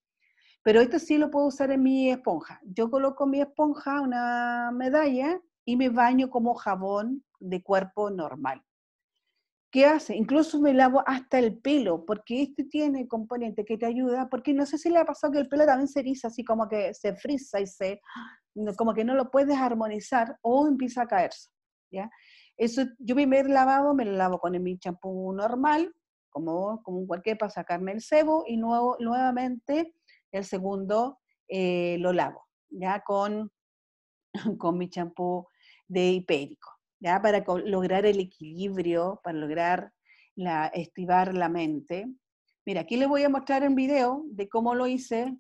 Pero esto sí lo puedo usar en mi esponja. Yo coloco mi esponja una medalla y me baño como jabón de cuerpo normal. ¿Qué hace? Incluso me lavo hasta el pelo, porque este tiene componente que te ayuda, porque no sé si le ha pasado que el pelo también se eriza, así como que se frisa y se, como que no lo puedes armonizar o empieza a caerse, ¿ya? Eso, yo primer lavado me lo lavo con mi champú normal, como, como cualquier para sacarme el sebo, y luego, nuevamente el segundo eh, lo lavo, ya con, con mi champú de hipérico, ¿ya? Para lograr el equilibrio, para lograr la, estivar la mente. Mira, aquí les voy a mostrar un video de cómo lo hice.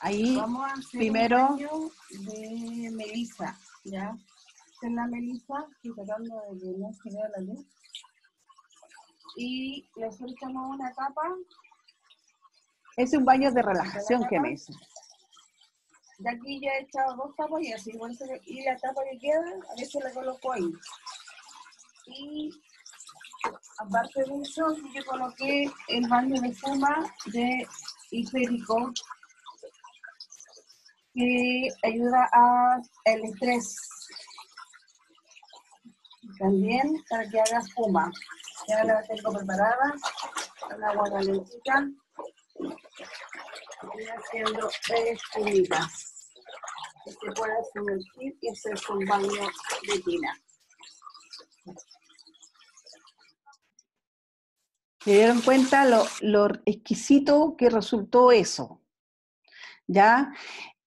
Ahí, primero. de melisa, ¿ya? es la melisa, y de que la luz. Y le soltamos una capa. Es un baño de relajación que me hizo de aquí ya he echado dos tapas y así, y la tapa que queda, a veces la coloco ahí. Y aparte de eso, yo coloqué el baño de fuma de hiperico que ayuda al estrés. También para que haga espuma. Ya la tengo preparada, con agua calentita. voy haciendo espumitas que se pueda sumergir y hacer un baño de tina. dieron cuenta lo, exquisito que resultó eso. ¿Ya?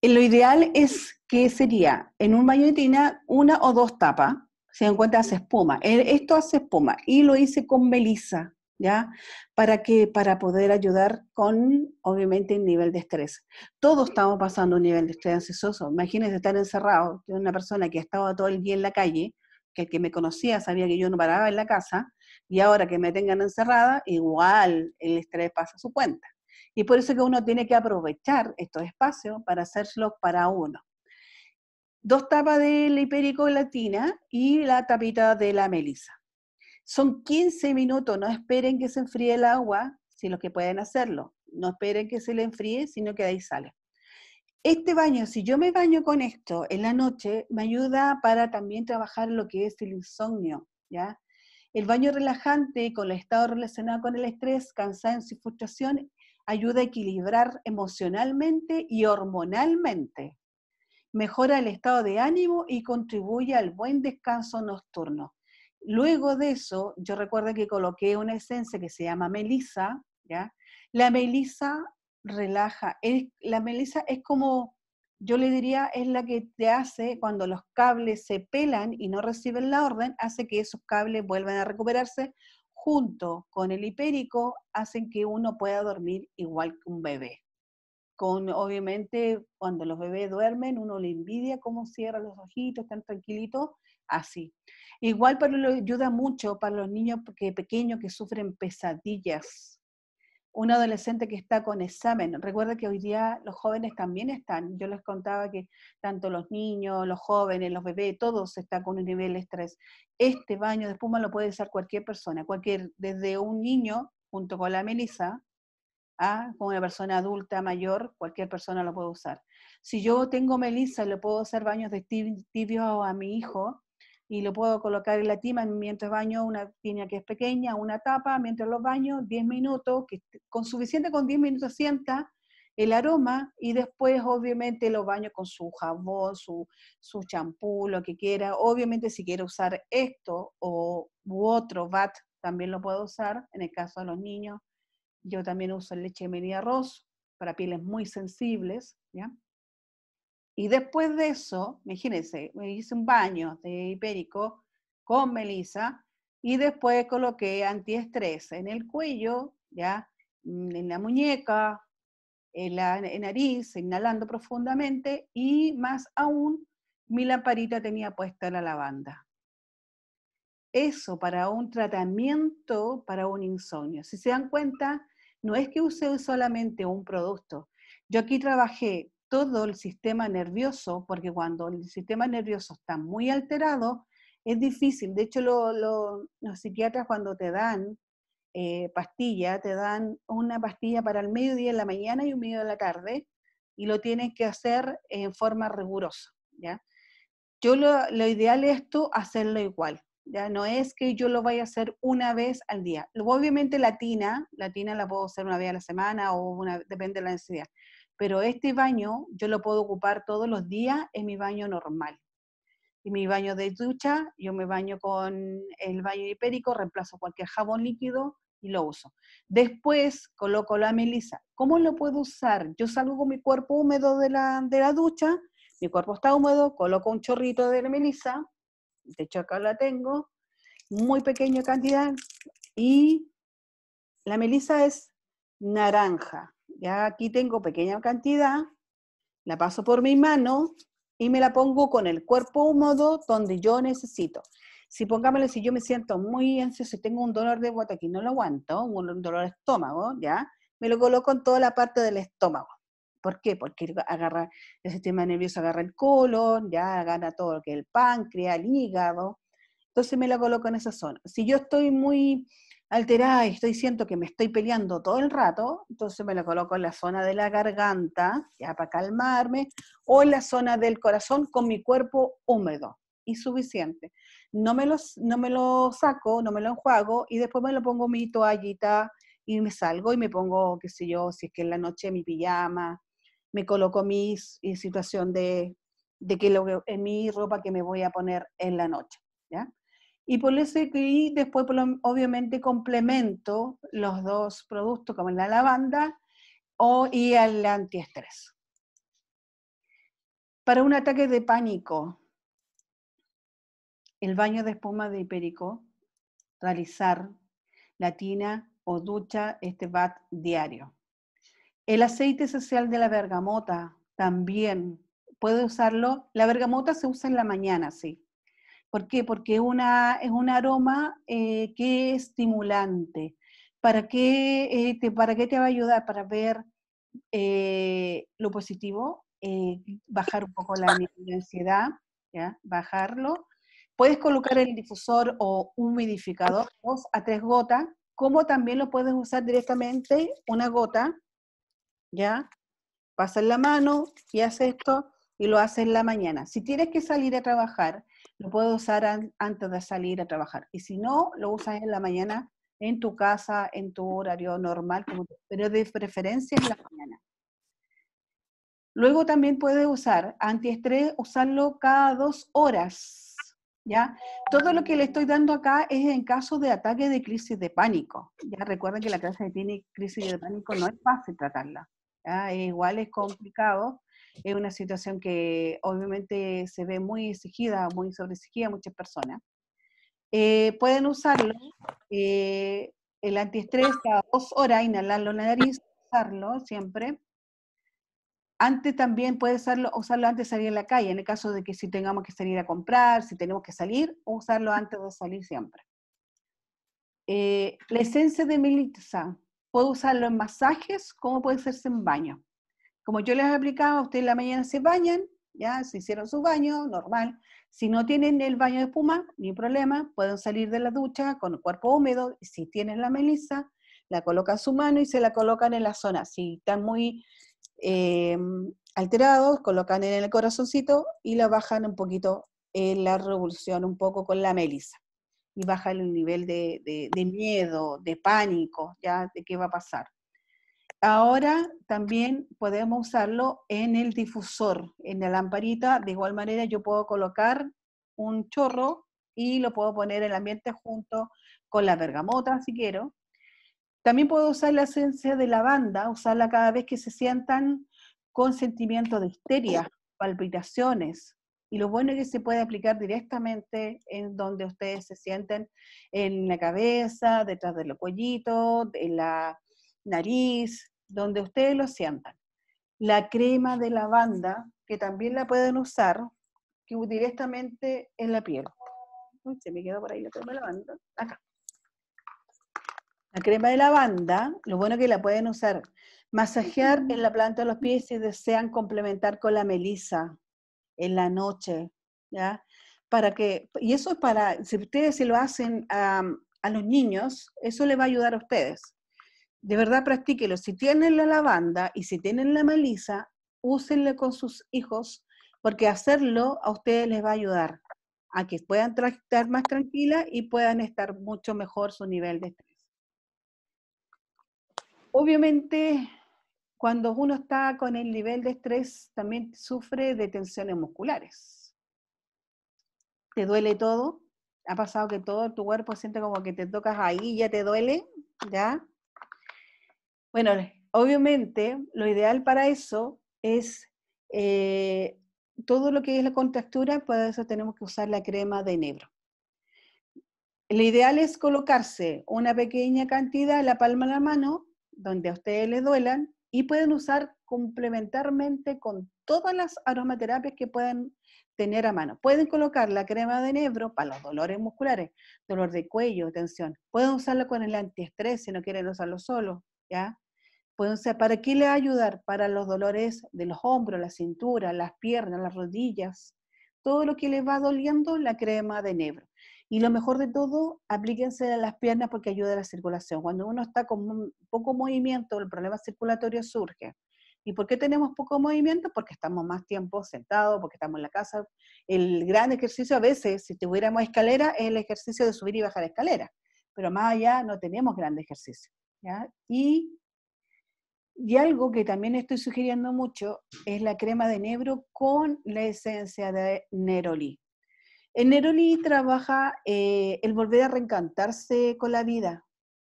Eh, lo ideal es que sería en un baño de tina una o dos tapas, se dan cuenta hace espuma. Eh, esto hace espuma y lo hice con melisa. ¿ya? Para que, para poder ayudar con, obviamente, el nivel de estrés. Todos estamos pasando un nivel de estrés ansioso. Imagínense estar encerrado, una persona que ha estado todo el día en la calle, que el que me conocía sabía que yo no paraba en la casa, y ahora que me tengan encerrada, igual el estrés pasa a su cuenta. Y por eso que uno tiene que aprovechar estos espacios para hacerlo para uno. Dos tapas de la hipericolatina y la tapita de la melisa. Son 15 minutos, no esperen que se enfríe el agua, si que pueden hacerlo. No esperen que se le enfríe, sino que ahí sale. Este baño, si yo me baño con esto en la noche, me ayuda para también trabajar lo que es el insomnio, ¿ya? El baño relajante con el estado relacionado con el estrés, cansancio y frustración ayuda a equilibrar emocionalmente y hormonalmente. Mejora el estado de ánimo y contribuye al buen descanso nocturno. Luego de eso, yo recuerdo que coloqué una esencia que se llama melisa, La melisa relaja, la melisa es como, yo le diría, es la que te hace cuando los cables se pelan y no reciben la orden, hace que esos cables vuelvan a recuperarse junto con el hipérico, hacen que uno pueda dormir igual que un bebé. Con, obviamente, cuando los bebés duermen, uno le envidia cómo cierra los ojitos, están tranquilitos, así. Igual para lo ayuda mucho para los niños que, pequeños que sufren pesadillas. Un adolescente que está con examen. Recuerda que hoy día los jóvenes también están. Yo les contaba que tanto los niños, los jóvenes, los bebés, todos están con un nivel de estrés. Este baño de espuma lo puede usar cualquier persona, cualquier, desde un niño junto con la melisa, a con una persona adulta, mayor, cualquier persona lo puede usar. Si yo tengo melisa, le puedo hacer baños de tibio a mi hijo, y lo puedo colocar en la tima mientras baño una tina que es pequeña, una tapa, mientras los baño, 10 minutos, que con suficiente con 10 minutos sienta el aroma y después obviamente lo baño con su jabón, su champú, lo que quiera. Obviamente si quiero usar esto o u otro VAT también lo puedo usar, en el caso de los niños. Yo también uso leche de arroz para pieles muy sensibles, ¿ya? Y después de eso, imagínense, me hice un baño de hipérico con melisa y después coloqué antiestrés en el cuello, ya, mm, en la muñeca, en la nariz, inhalando profundamente y más aún mi lamparita tenía puesta la lavanda. Eso para un tratamiento, para un insomnio. Si se dan cuenta, no es que use solamente un producto. Yo aquí trabajé todo el sistema nervioso, porque cuando el sistema nervioso está muy alterado, es difícil. De hecho, los psiquiatras cuando te dan eh, pastilla, te dan una pastilla para el mediodía en la mañana y un mediodía de la tarde, y lo tienes que hacer en forma rigurosa. ¿ya? Yo lo, lo ideal es tú hacerlo igual. Ya no es que yo lo vaya a hacer una vez al día. Obviamente la tina, la tina la puedo hacer una vez a la semana o una, depende de la necesidad pero este baño yo lo puedo ocupar todos los días en mi baño normal. Y mi baño de ducha, yo me baño con el baño hipérico, reemplazo cualquier jabón líquido y lo uso. Después coloco la melisa. ¿Cómo lo puedo usar? Yo salgo con mi cuerpo húmedo de la, de la ducha, mi cuerpo está húmedo, coloco un chorrito de la melisa, de hecho acá la tengo, muy pequeña cantidad, y la melisa es naranja. Ya aquí tengo pequeña cantidad, la paso por mi mano y me la pongo con el cuerpo húmedo donde yo necesito. Si pongámosle, si yo me siento muy ansioso y tengo un dolor de guata que no lo aguanto, un dolor de estómago, ¿ya? Me lo coloco en toda la parte del estómago. ¿Por qué? Porque agarra el sistema nervioso, agarra el colon, ya agarra todo lo que es el páncreas, el hígado. Entonces me lo coloco en esa zona. Si yo estoy muy alterada y estoy siento que me estoy peleando todo el rato, entonces me lo coloco en la zona de la garganta, ya para calmarme, o en la zona del corazón con mi cuerpo húmedo y suficiente. No me, no me lo saco, no me lo enjuago y después me lo pongo mi toallita y me salgo y me pongo, qué sé yo, si es que en la noche mi pijama, me coloco mi eh, situación de, que lo, en mi ropa que me voy a poner en la noche. ¿ya? Y por eso y después obviamente complemento los dos productos como la lavanda o, y el antiestrés. Para un ataque de pánico, el baño de espuma de hipérico, realizar la tina o ducha, este bat diario. El aceite esencial de la bergamota también puede usarlo. La bergamota se usa en la mañana, sí. ¿Por qué? Porque es un aroma eh, que es estimulante. ¿Para qué, eh, te, ¿Para qué te va a ayudar? Para ver eh, lo positivo, bajar un poco la, intensidad, ansiedad, bajarlo. Puedes colocar el difusor o humidificador dos a tres gotas, como también lo puedes usar directamente una gota, ¿ya? Pasas la mano y haces esto y lo haces en la mañana. Si tienes que salir a trabajar, lo puedo usar antes de salir a trabajar. Y si no, lo usas en la mañana en tu casa, en tu horario normal, pero de preferencia en la mañana. Luego también puedes usar antiestrés, usarlo cada dos horas, ¿ya? Todo lo que le estoy dando acá es en caso de ataque de crisis de pánico, ¿ya? Recuerden que la clase que tiene crisis de pánico no es fácil tratarla, Igual es complicado, es una situación que obviamente se ve muy exigida, muy sobreexigida a muchas personas. Eh, pueden usarlo, eh, el antiestrés a dos horas, inhalarlo en la nariz, usarlo siempre. Antes también puede usarlo, usarlo antes de salir a la calle, en el caso de que si tengamos que salir a comprar, si tenemos que salir, usarlo antes de salir siempre. Eh, la esencia de Melissa, puedo usarlo en masajes como puede hacerse en baño como yo les he aplicaba, ustedes la mañana se bañan, ya se hicieron su baño, normal. Si no tienen el baño de espuma, ni problema, pueden salir de la ducha con el cuerpo húmedo. Si tienen la melisa, la colocan su mano y se la colocan en la zona. Si están muy eh, alterados, colocan en el corazoncito y la bajan un poquito en la revolución, un poco con la melisa. Y bajan el nivel de, de miedo, de pánico, ya de qué va a pasar. Ahora también podemos usarlo en el difusor, en la lamparita. De igual manera yo puedo colocar un chorro y lo puedo poner en el ambiente junto con la bergamota si quiero. También puedo usar la esencia de lavanda, usarla cada vez que se sientan con sentimientos de histeria, palpitaciones. Y lo bueno es que se puede aplicar directamente en donde ustedes se sienten, en la cabeza, detrás de los cuellitos, en la nariz, donde ustedes lo sientan. La crema de lavanda, que también la pueden usar directamente en la piel. se me quedó por ahí la crema de lavanda. La crema de lavanda, lo bueno que la pueden usar, masajear en la planta de los pies si desean complementar con la melisa en la noche, ¿ya? Para que, y eso es para, si ustedes se lo hacen a, a los niños, eso les va a ayudar a ustedes de verdad practíquelo. Si tienen la lavanda y si tienen la maliza, úsenle con sus hijos, porque hacerlo a ustedes les va a ayudar a que puedan estar más tranquila y puedan estar mucho mejor su nivel de estrés. Obviamente, cuando uno está con el nivel de estrés, también sufre de tensiones musculares. ¿Te duele todo? ¿Ha pasado que todo tu cuerpo siente como que te tocas ahí y ya te duele? ¿Ya? Bueno, obviamente lo ideal para eso es eh, todo lo que es la contractura, por pues, eso tenemos que usar la crema de enebro. Lo ideal es colocarse una pequeña cantidad en la palma de la mano, donde a ustedes les duelan, y pueden usar complementarmente con todas las aromaterapias que puedan tener a mano. Pueden colocar la crema de enebro para los dolores musculares, dolor de cuello, tensión. Pueden usarlo con el antiestrés si no quieren usarlo solo, ¿ya? Pues, o ¿para qué le va a ayudar? Para los dolores de los hombros, la cintura, las piernas, las rodillas, todo lo que le va doliendo, la crema de nebro. Y lo mejor de todo, aplíquense a las piernas porque ayuda a la circulación. Cuando uno está con poco movimiento, el problema circulatorio surge. ¿Y por qué tenemos poco movimiento? Porque estamos más tiempo sentados, porque estamos en la casa. El gran ejercicio a veces, si tuviéramos escalera, es el ejercicio de subir y bajar escalera. Pero más allá no tenemos gran ejercicio. ¿ya? Y y algo que también estoy sugiriendo mucho es la crema de Nebro con la esencia de Neroli. En Neroli trabaja eh, el volver a reencantarse con la vida,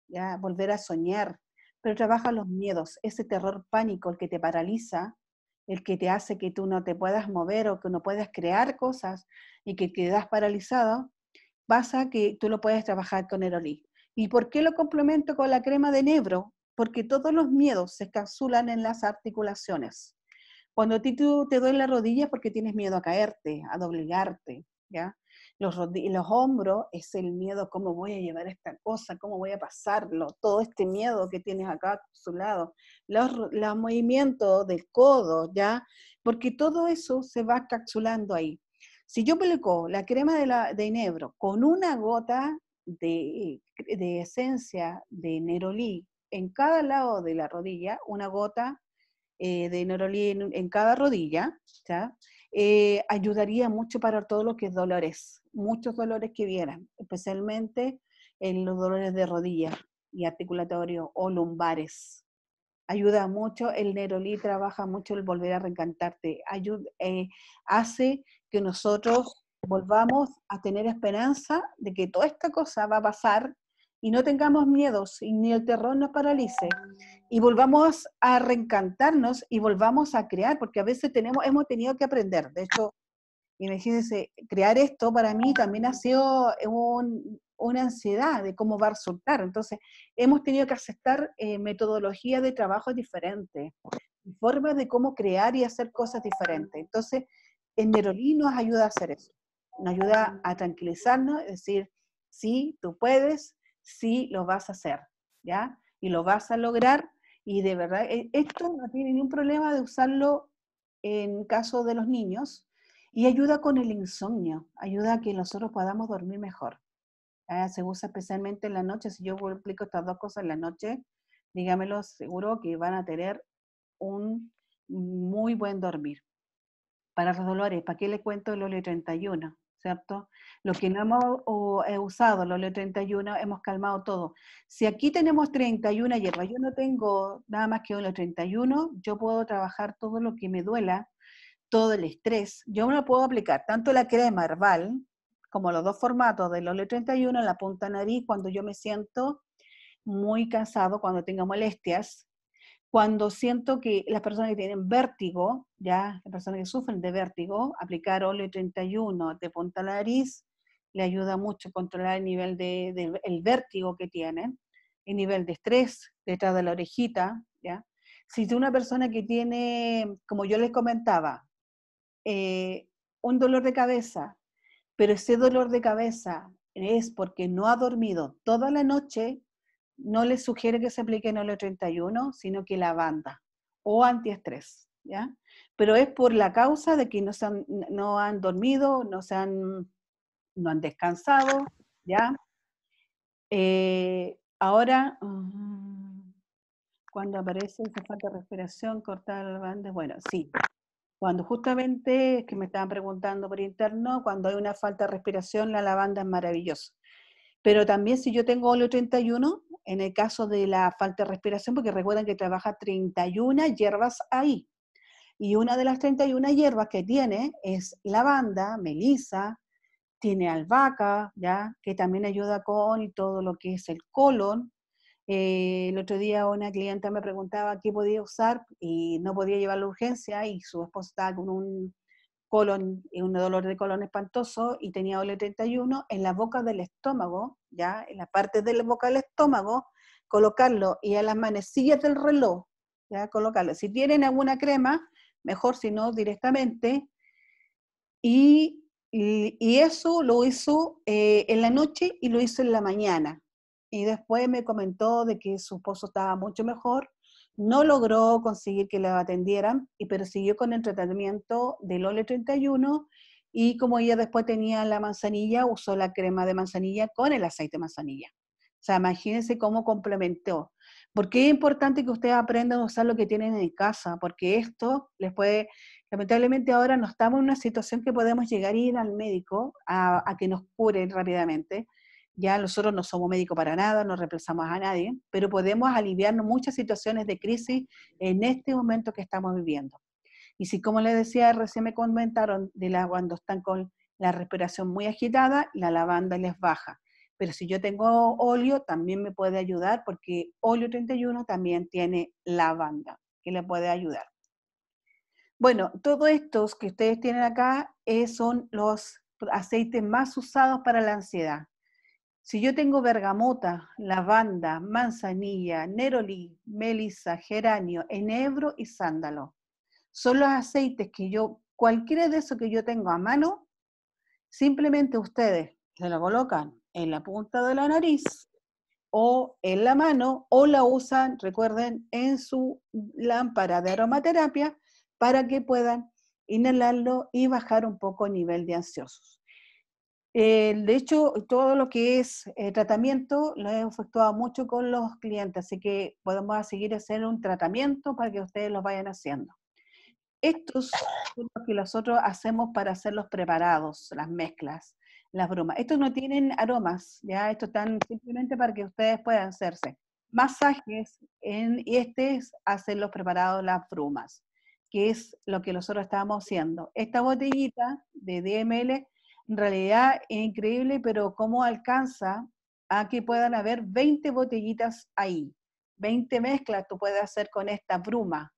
¿ya? volver a soñar, pero trabaja los miedos, ese terror pánico, el que te paraliza, el que te hace que tú no te puedas mover o que no puedas crear cosas y que quedas paralizado, pasa que tú lo puedes trabajar con Neroli. ¿Y por qué lo complemento con la crema de Nebro? porque todos los miedos se encapsulan en las articulaciones. Cuando a ti te duele la rodilla porque tienes miedo a caerte, a doblegarte, ¿ya? Los, hombros es el miedo, ¿cómo voy a llevar esta cosa? ¿Cómo voy a pasarlo? Todo este miedo que tienes acá a lado, Los, los movimientos del codo, ¿ya? Porque todo eso se va encapsulando ahí. Si yo aplico la crema de, la, de enebro con una gota de, de esencia de nerolí en cada lado de la rodilla, una gota eh, de Neroli en, cada rodilla, eh, ayudaría mucho para todos los que es dolores, muchos dolores que vieran, especialmente en los dolores de rodilla y articulatorio o lumbares. Ayuda mucho, el Neroli trabaja mucho el volver a reencantarte, eh, hace que nosotros volvamos a tener esperanza de que toda esta cosa va a pasar y no tengamos miedos y ni el terror nos paralice y volvamos a reencantarnos y volvamos a crear, porque a veces tenemos, hemos tenido que aprender. De hecho, imagínense, crear esto para mí también ha sido una ansiedad de cómo va a resultar. Entonces, hemos tenido que aceptar eh, metodologías de trabajo diferentes, formas de cómo crear y hacer cosas diferentes. Entonces, el Neroli nos ayuda a hacer eso, nos ayuda a tranquilizarnos, es decir, sí, tú puedes, sí lo vas a hacer, ¿ya? Y lo vas a lograr y de verdad, e, esto no tiene ningún problema de usarlo en caso de los niños y ayuda con el insomnio, ayuda a que nosotros podamos dormir mejor. se usa especialmente en la noche, si yo explico estas dos cosas en la noche, dígamelo seguro que van a tener un muy buen dormir. Para los dolores, ¿para qué le cuento el OLE 31? ¿cierto? Lo que no hemos eh, usado lo óleo 31 hemos calmado todo. Si aquí tenemos 31 hierbas, yo no tengo nada más que óleo 31 yo puedo trabajar todo lo que me duela, todo el estrés. Yo me lo puedo aplicar, tanto la crema herbal, como los dos formatos del OLE31 en la punta nariz cuando yo me siento muy cansado, cuando tengo molestias, cuando siento que las personas que tienen vértigo, ya, las personas que sufren de vértigo, aplicar óleo 31 de punta a la nariz le ayuda mucho a controlar el nivel de, el vértigo que tienen, el nivel de estrés detrás de la orejita, ya. Si es una persona que tiene, como yo les comentaba, eh, un dolor de cabeza, pero ese dolor de cabeza es porque no ha dormido toda la noche, no les sugiere que se aplique el 31, sino que lavanda o antiestrés, ¿ya? Pero es por la causa de que no, han, no han dormido, no, han, no han descansado, ¿ya? Eh, ahora, mm, cuando aparece esa falta de respiración, cortar la lavanda. bueno, sí. Cuando justamente, es que me estaban preguntando por interno, cuando hay una falta de respiración, la lavanda es maravillosa. Pero también si yo tengo óleo 31, en el caso de la falta de respiración, porque recuerdan que trabaja 31 hierbas ahí. Y una de las 31 hierbas que tiene es lavanda, melisa, tiene albahaca, ¿ya? que también ayuda con todo lo que es el colon. Eh, el otro día una clienta me preguntaba qué podía usar y no podía llevar la urgencia y su esposa estaba con un colon, un dolor de colon espantoso y tenía OL31 en la boca del estómago, ya en la parte de la boca del estómago, colocarlo y a las manecillas del reloj, ya colocarlo. Si tienen alguna crema, mejor si no directamente. Y, y, eso lo hizo eh, en la noche y lo hizo en la mañana. Y después me comentó de que su esposo estaba mucho mejor no logró conseguir que la atendieran, y, pero siguió con el tratamiento del OLE 31 y como ella después tenía la manzanilla, usó la crema de manzanilla con el aceite de manzanilla. O sea, imagínense cómo complementó. qué es importante que ustedes aprendan a usar lo que tienen en casa, porque esto les puede, lamentablemente ahora no estamos en una situación que podemos llegar a ir al médico a que nos curen rápidamente, ya nosotros no somos médicos para nada, no reemplazamos a nadie, pero podemos aliviarnos muchas situaciones de crisis en este momento que estamos viviendo. Y si, como les decía, recién me comentaron de la, cuando están con la respiración muy agitada, la lavanda les baja. Pero si yo tengo óleo, también me puede ayudar porque óleo 31 también tiene lavanda, que le puede ayudar. Bueno, todos estos que ustedes tienen acá eh, son los aceites más usados para la ansiedad. Si yo tengo bergamota, lavanda, manzanilla, neroli, melisa, geranio, enebro y sándalo, son los aceites que yo, cualquiera de esos que yo tengo a mano, simplemente ustedes se lo colocan en la punta de la nariz o en la mano o la usan, recuerden, en su lámpara de aromaterapia para que puedan inhalarlo y bajar un poco el nivel de ansiosos. Eh, de hecho, todo lo que es eh, tratamiento lo he efectuado mucho con los clientes, así que podemos seguir haciendo un tratamiento para que ustedes lo vayan haciendo. Estos son los que nosotros hacemos para hacer los preparados, las mezclas, las brumas. Estos no tienen aromas, ya estos están simplemente para que ustedes puedan hacerse masajes en, y este es hacer los preparados las brumas, que es lo que nosotros estamos haciendo. Esta botellita de DML en realidad es increíble, pero cómo alcanza a que puedan haber 20 botellitas ahí, 20 mezclas tú puedes hacer con esta bruma,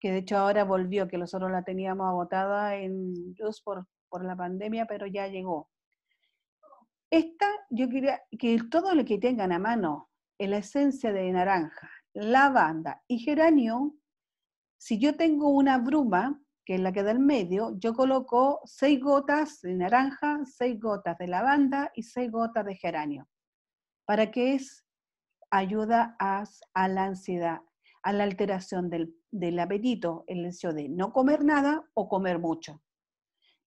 que de hecho ahora volvió, que nosotros la teníamos agotada en Just por, la pandemia, pero ya llegó. Esta, yo quería que todo lo que tengan a mano, la esencia de naranja, lavanda y geranio, si yo tengo una bruma, que es la que da el medio, yo coloco seis gotas de naranja, seis gotas de lavanda y seis gotas de geranio. ¿Para qué es? Ayuda a, la ansiedad, a la alteración del, apetito, el deseo de no comer nada o comer mucho.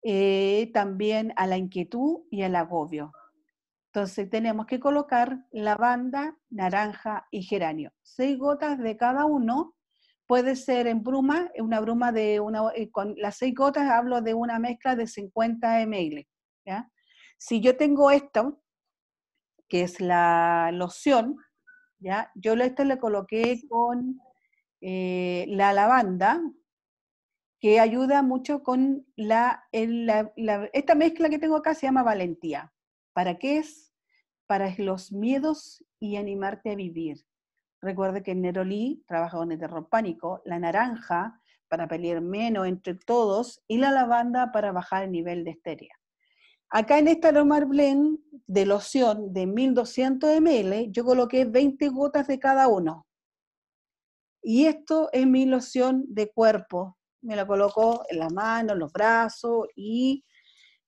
Eh, también a la inquietud y al agobio. Entonces tenemos que colocar lavanda, naranja y geranio. Seis gotas de cada uno Puede ser en bruma, eh, una bruma de una, eh, con las seis gotas hablo de una mezcla de 50 ml. ¿ya? Si yo tengo esto, que es la loción, ¿ya? yo esto le coloqué con eh, la lavanda, que ayuda mucho con la, Esta mezcla que tengo acá se llama valentía. ¿Para qué es? Para los miedos y animarte a vivir. Recuerde que Neroli trabaja con el terror pánico, la naranja para pelear menos entre todos y la lavanda para bajar el nivel de esteria. Acá en esta Lomar Blend de loción de 1200 ml, yo coloqué 20 gotas de cada uno. Y esto es mi loción de cuerpo. Me la coloco en la mano, en los brazos y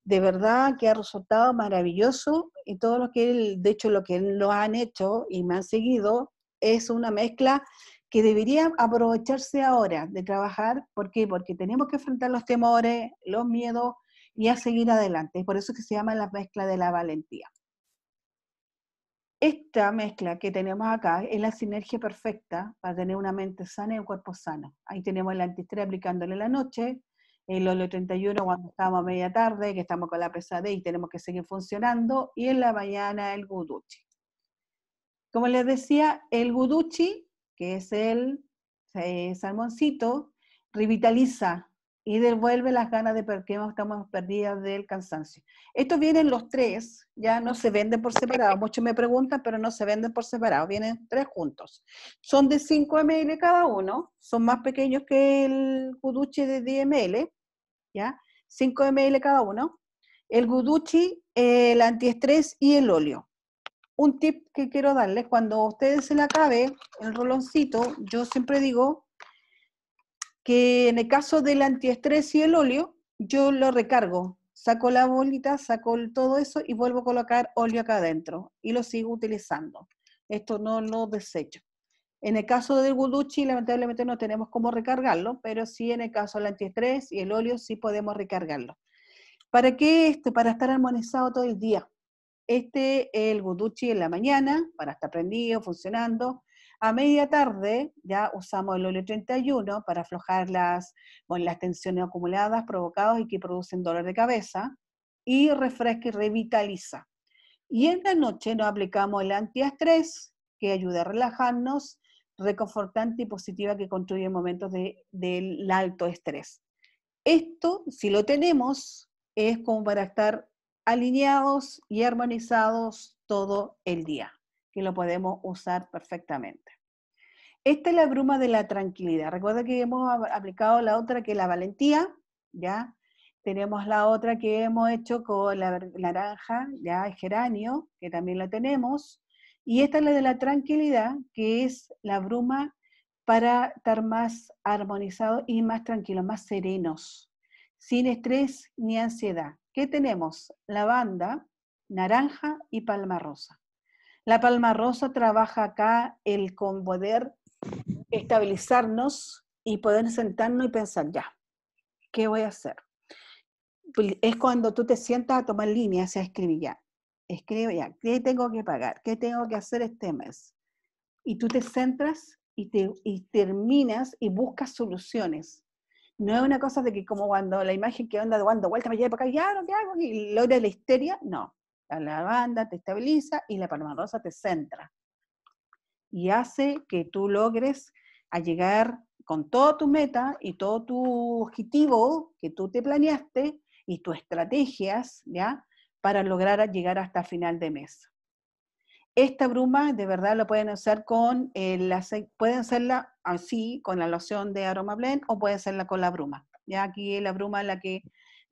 de verdad que ha resultado maravilloso y todos los que, de hecho, lo que lo han hecho y me han seguido, es una mezcla que debería aprovecharse ahora de trabajar. ¿Por qué? Porque tenemos que enfrentar los temores, los miedos y a seguir adelante. Es por eso que se llama la mezcla de la valentía. Esta mezcla que tenemos acá es la sinergia perfecta para tener una mente sana y un cuerpo sano. Ahí tenemos el antistrés aplicándole la noche, el óleo 31 cuando estamos a media tarde, que estamos con la pesadez y tenemos que seguir funcionando, y en la mañana el guduchi. Como les decía, el guduchi, que es el eh, salmoncito, revitaliza y devuelve las ganas de porque estamos perdidas del cansancio. Estos vienen los tres, ya no se venden por separado. Muchos me preguntan, pero no se venden por separado, vienen tres juntos. Son de 5 ml cada uno, son más pequeños que el guduchi de 10 ml, ¿ya? 5 ml cada uno. El guduchi, el antiestrés y el óleo un tip que quiero darles, cuando ustedes se le acabe el roloncito, yo siempre digo que en el caso del antiestrés y el óleo, yo lo recargo, saco la bolita, saco todo eso y vuelvo a colocar óleo acá adentro y lo sigo utilizando. Esto no lo desecho. En el caso del guduchi, lamentablemente no tenemos cómo recargarlo, pero sí en el caso del antiestrés y el óleo sí podemos recargarlo. ¿Para qué esto? Para estar armonizado todo el día este es el Guduchi en la mañana, para estar prendido, funcionando. A media tarde ya usamos el óleo 31 para aflojar las, las tensiones acumuladas provocadas y que producen dolor de cabeza. Y refresca y revitaliza. Y en la noche nos aplicamos el antiestrés, que ayuda a relajarnos, reconfortante y positiva que construye momentos de, del alto estrés. Esto, si lo tenemos, es como para estar alineados y armonizados todo el día, que lo podemos usar perfectamente. Esta es la bruma de la tranquilidad. Recuerda que hemos aplicado la otra que es la valentía, ¿ya? Tenemos la otra que hemos hecho con la naranja, ya el geranio, que también la tenemos. Y esta es la de la tranquilidad, que es la bruma para estar más armonizados y más tranquilos, más serenos, sin estrés ni ansiedad. ¿Qué tenemos? Lavanda, naranja y palma rosa. La palma rosa trabaja acá el con poder estabilizarnos y poder sentarnos y pensar, ya, ¿qué voy a hacer? Pues, es cuando tú te sientas a tomar líneas y a escribir ya. Escribe ya, ¿qué tengo que pagar? ¿Qué tengo que hacer este mes? Y tú te centras y, te, y terminas y buscas soluciones. No es una cosa de que como cuando la imagen que anda cuando vuelta me allá para acá, ya no, que hago? Y logra la histeria, no. La lavanda te estabiliza y la palma rosa te centra. Y hace que tú logres a llegar con todo tu meta y todo tu objetivo que tú te planeaste y tus estrategias, ¿ya? Para lograr llegar hasta final de mes. Esta bruma de verdad lo pueden hacer con el aceite, pueden hacerla así, con la loción de Aroma Blend, o pueden hacerla con la bruma. Ya aquí la bruma la que,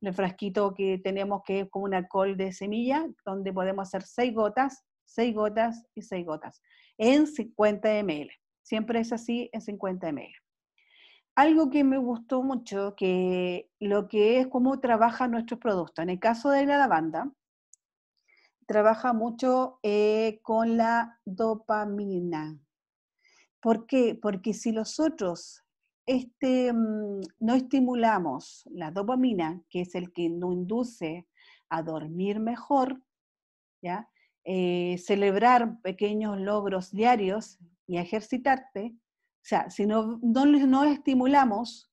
el frasquito que tenemos que es como un alcohol de semilla, donde podemos hacer seis gotas, seis gotas y seis gotas, en 50 ml. Siempre es así en 50 ml. Algo que me gustó mucho, que lo que es cómo trabaja nuestros productos. En el caso de la lavanda, trabaja mucho eh, con la dopamina. ¿Por qué? Porque si nosotros este, mm, no estimulamos la dopamina, que es el que nos induce a dormir mejor, ¿ya? Eh, celebrar pequeños logros diarios y ejercitarte, o sea, si no, no, estimulamos,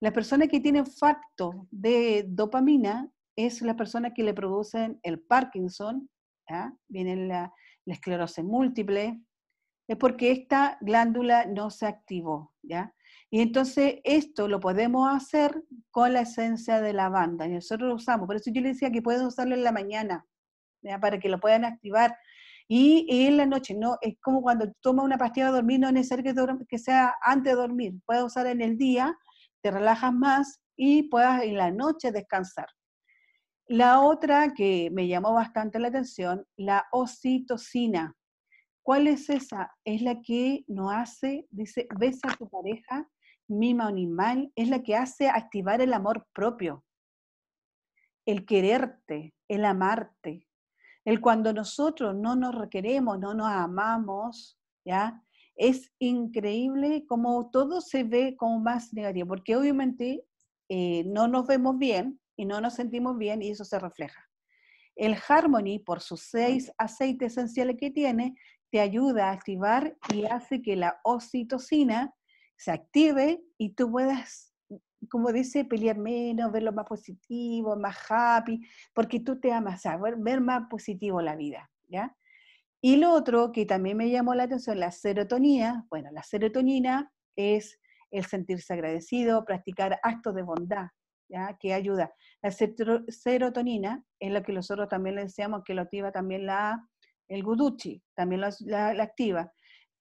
la persona que tiene facto de dopamina es la persona que le producen el Parkinson ¿ah? viene la, la, esclerosis múltiple, es porque esta glándula no se activó. ¿ya? Y entonces esto lo podemos hacer con la esencia de lavanda. Y nosotros lo usamos. Por eso yo les decía que puedes usarlo en la mañana, para que lo puedan activar. Y, en la noche, no es como cuando toma una pastilla de dormir, no es necesario que, que sea antes de dormir. Puedes usar en el día, te relajas más y puedas en la noche descansar. La otra que me llamó bastante la atención, la oxitocina. ¿Cuál es esa? Es la que nos hace, dice, besa a tu pareja, mima a un animal, es la que hace activar el amor propio, el quererte, el amarte. El cuando nosotros no nos requeremos, no nos amamos, ¿ya? Es increíble como todo se ve como más negativo, porque obviamente eh, no nos vemos bien, y no nos sentimos bien y eso se refleja. El Harmony, por sus seis aceites esenciales que tiene, te ayuda a activar y hace que la oxitocina se active y tú puedas, como dice, pelear menos, verlo más positivo, más happy, porque tú te amas, a ver, ver más positivo la vida, Y lo otro que también me llamó la atención, la serotonina, bueno, la serotonina es el sentirse agradecido, practicar actos de bondad, que ayuda. La serotonina es lo que nosotros también le decíamos que lo activa también la, el guduchi, también lo, la, activa.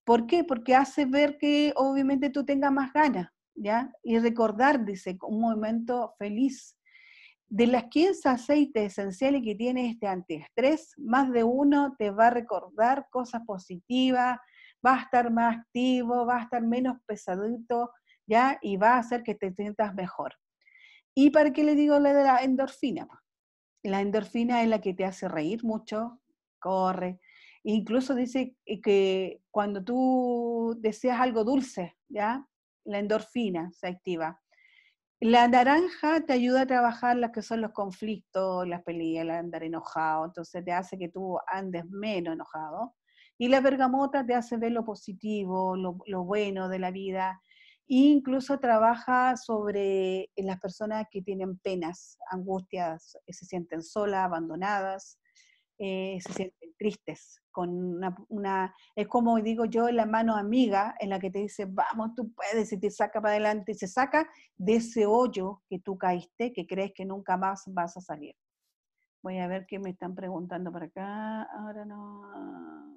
¿Por qué? Porque hace ver que obviamente tú tengas más ganas, ¿ya? Y recordar, dice, un momento feliz. De las 15 aceites esenciales que tiene este antiestrés, más de uno te va a recordar cosas positivas, va a estar más activo, va a estar menos pesadito, ¿ya? Y va a hacer que te sientas mejor. ¿Y para qué le digo la de la endorfina? La endorfina es la que te hace reír mucho, corre. Incluso dice eh, que cuando tú deseas algo dulce, ¿ya? La endorfina se activa. La naranja te ayuda a trabajar las que son los conflictos, las peleas, el andar enojado, entonces te hace que tú andes menos enojado. Y la bergamota te hace ver lo positivo, lo, lo bueno de la vida, incluso trabaja sobre las personas que tienen penas, angustias, eh, se sienten solas, abandonadas, eh, se sienten tristes. Con una, una, es como digo yo, la mano amiga en la que te dice, vamos, tú puedes, y te saca para adelante, y se saca de ese hoyo que tú caíste, que crees que nunca más vas a salir. Voy a ver qué me están preguntando por acá. Ahora no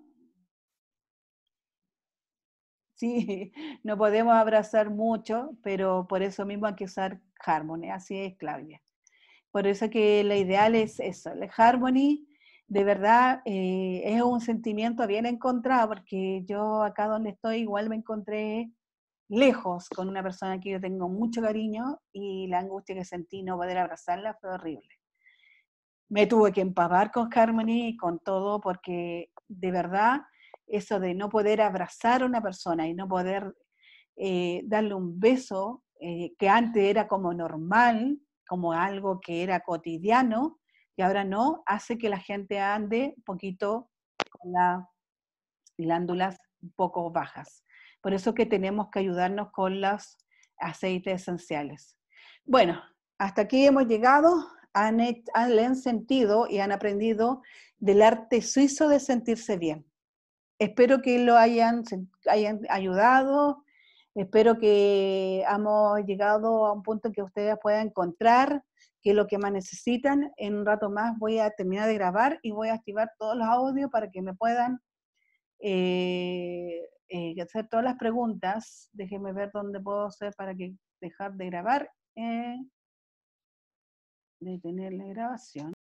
sí, no podemos abrazar mucho, pero por eso mismo hay que usar Harmony, así es Claudia. Por eso que lo ideal es eso, el Harmony de verdad eh, es un sentimiento bien encontrado, porque yo acá donde estoy igual me encontré lejos con una persona que yo tengo mucho cariño y la angustia que sentí no poder abrazarla fue horrible. Me tuve que empapar con Harmony y con todo porque de verdad eso de no poder abrazar a una persona y no poder eh, darle un beso, eh, que antes era como normal, como algo que era cotidiano, y ahora no, hace que la gente ande un poquito con las glándulas un poco bajas. Por eso que tenemos que ayudarnos con los aceites esenciales. Bueno, hasta aquí hemos llegado, han, han sentido y han aprendido del arte suizo de sentirse bien espero que lo hayan, hayan ayudado, espero que hemos llegado a un punto en que ustedes puedan encontrar que lo que más necesitan. En un rato más voy a terminar de grabar y voy a activar todos los audios para que me puedan eh, eh, hacer todas las preguntas. Déjenme ver dónde puedo hacer para que dejar de grabar. Eh, detener la grabación.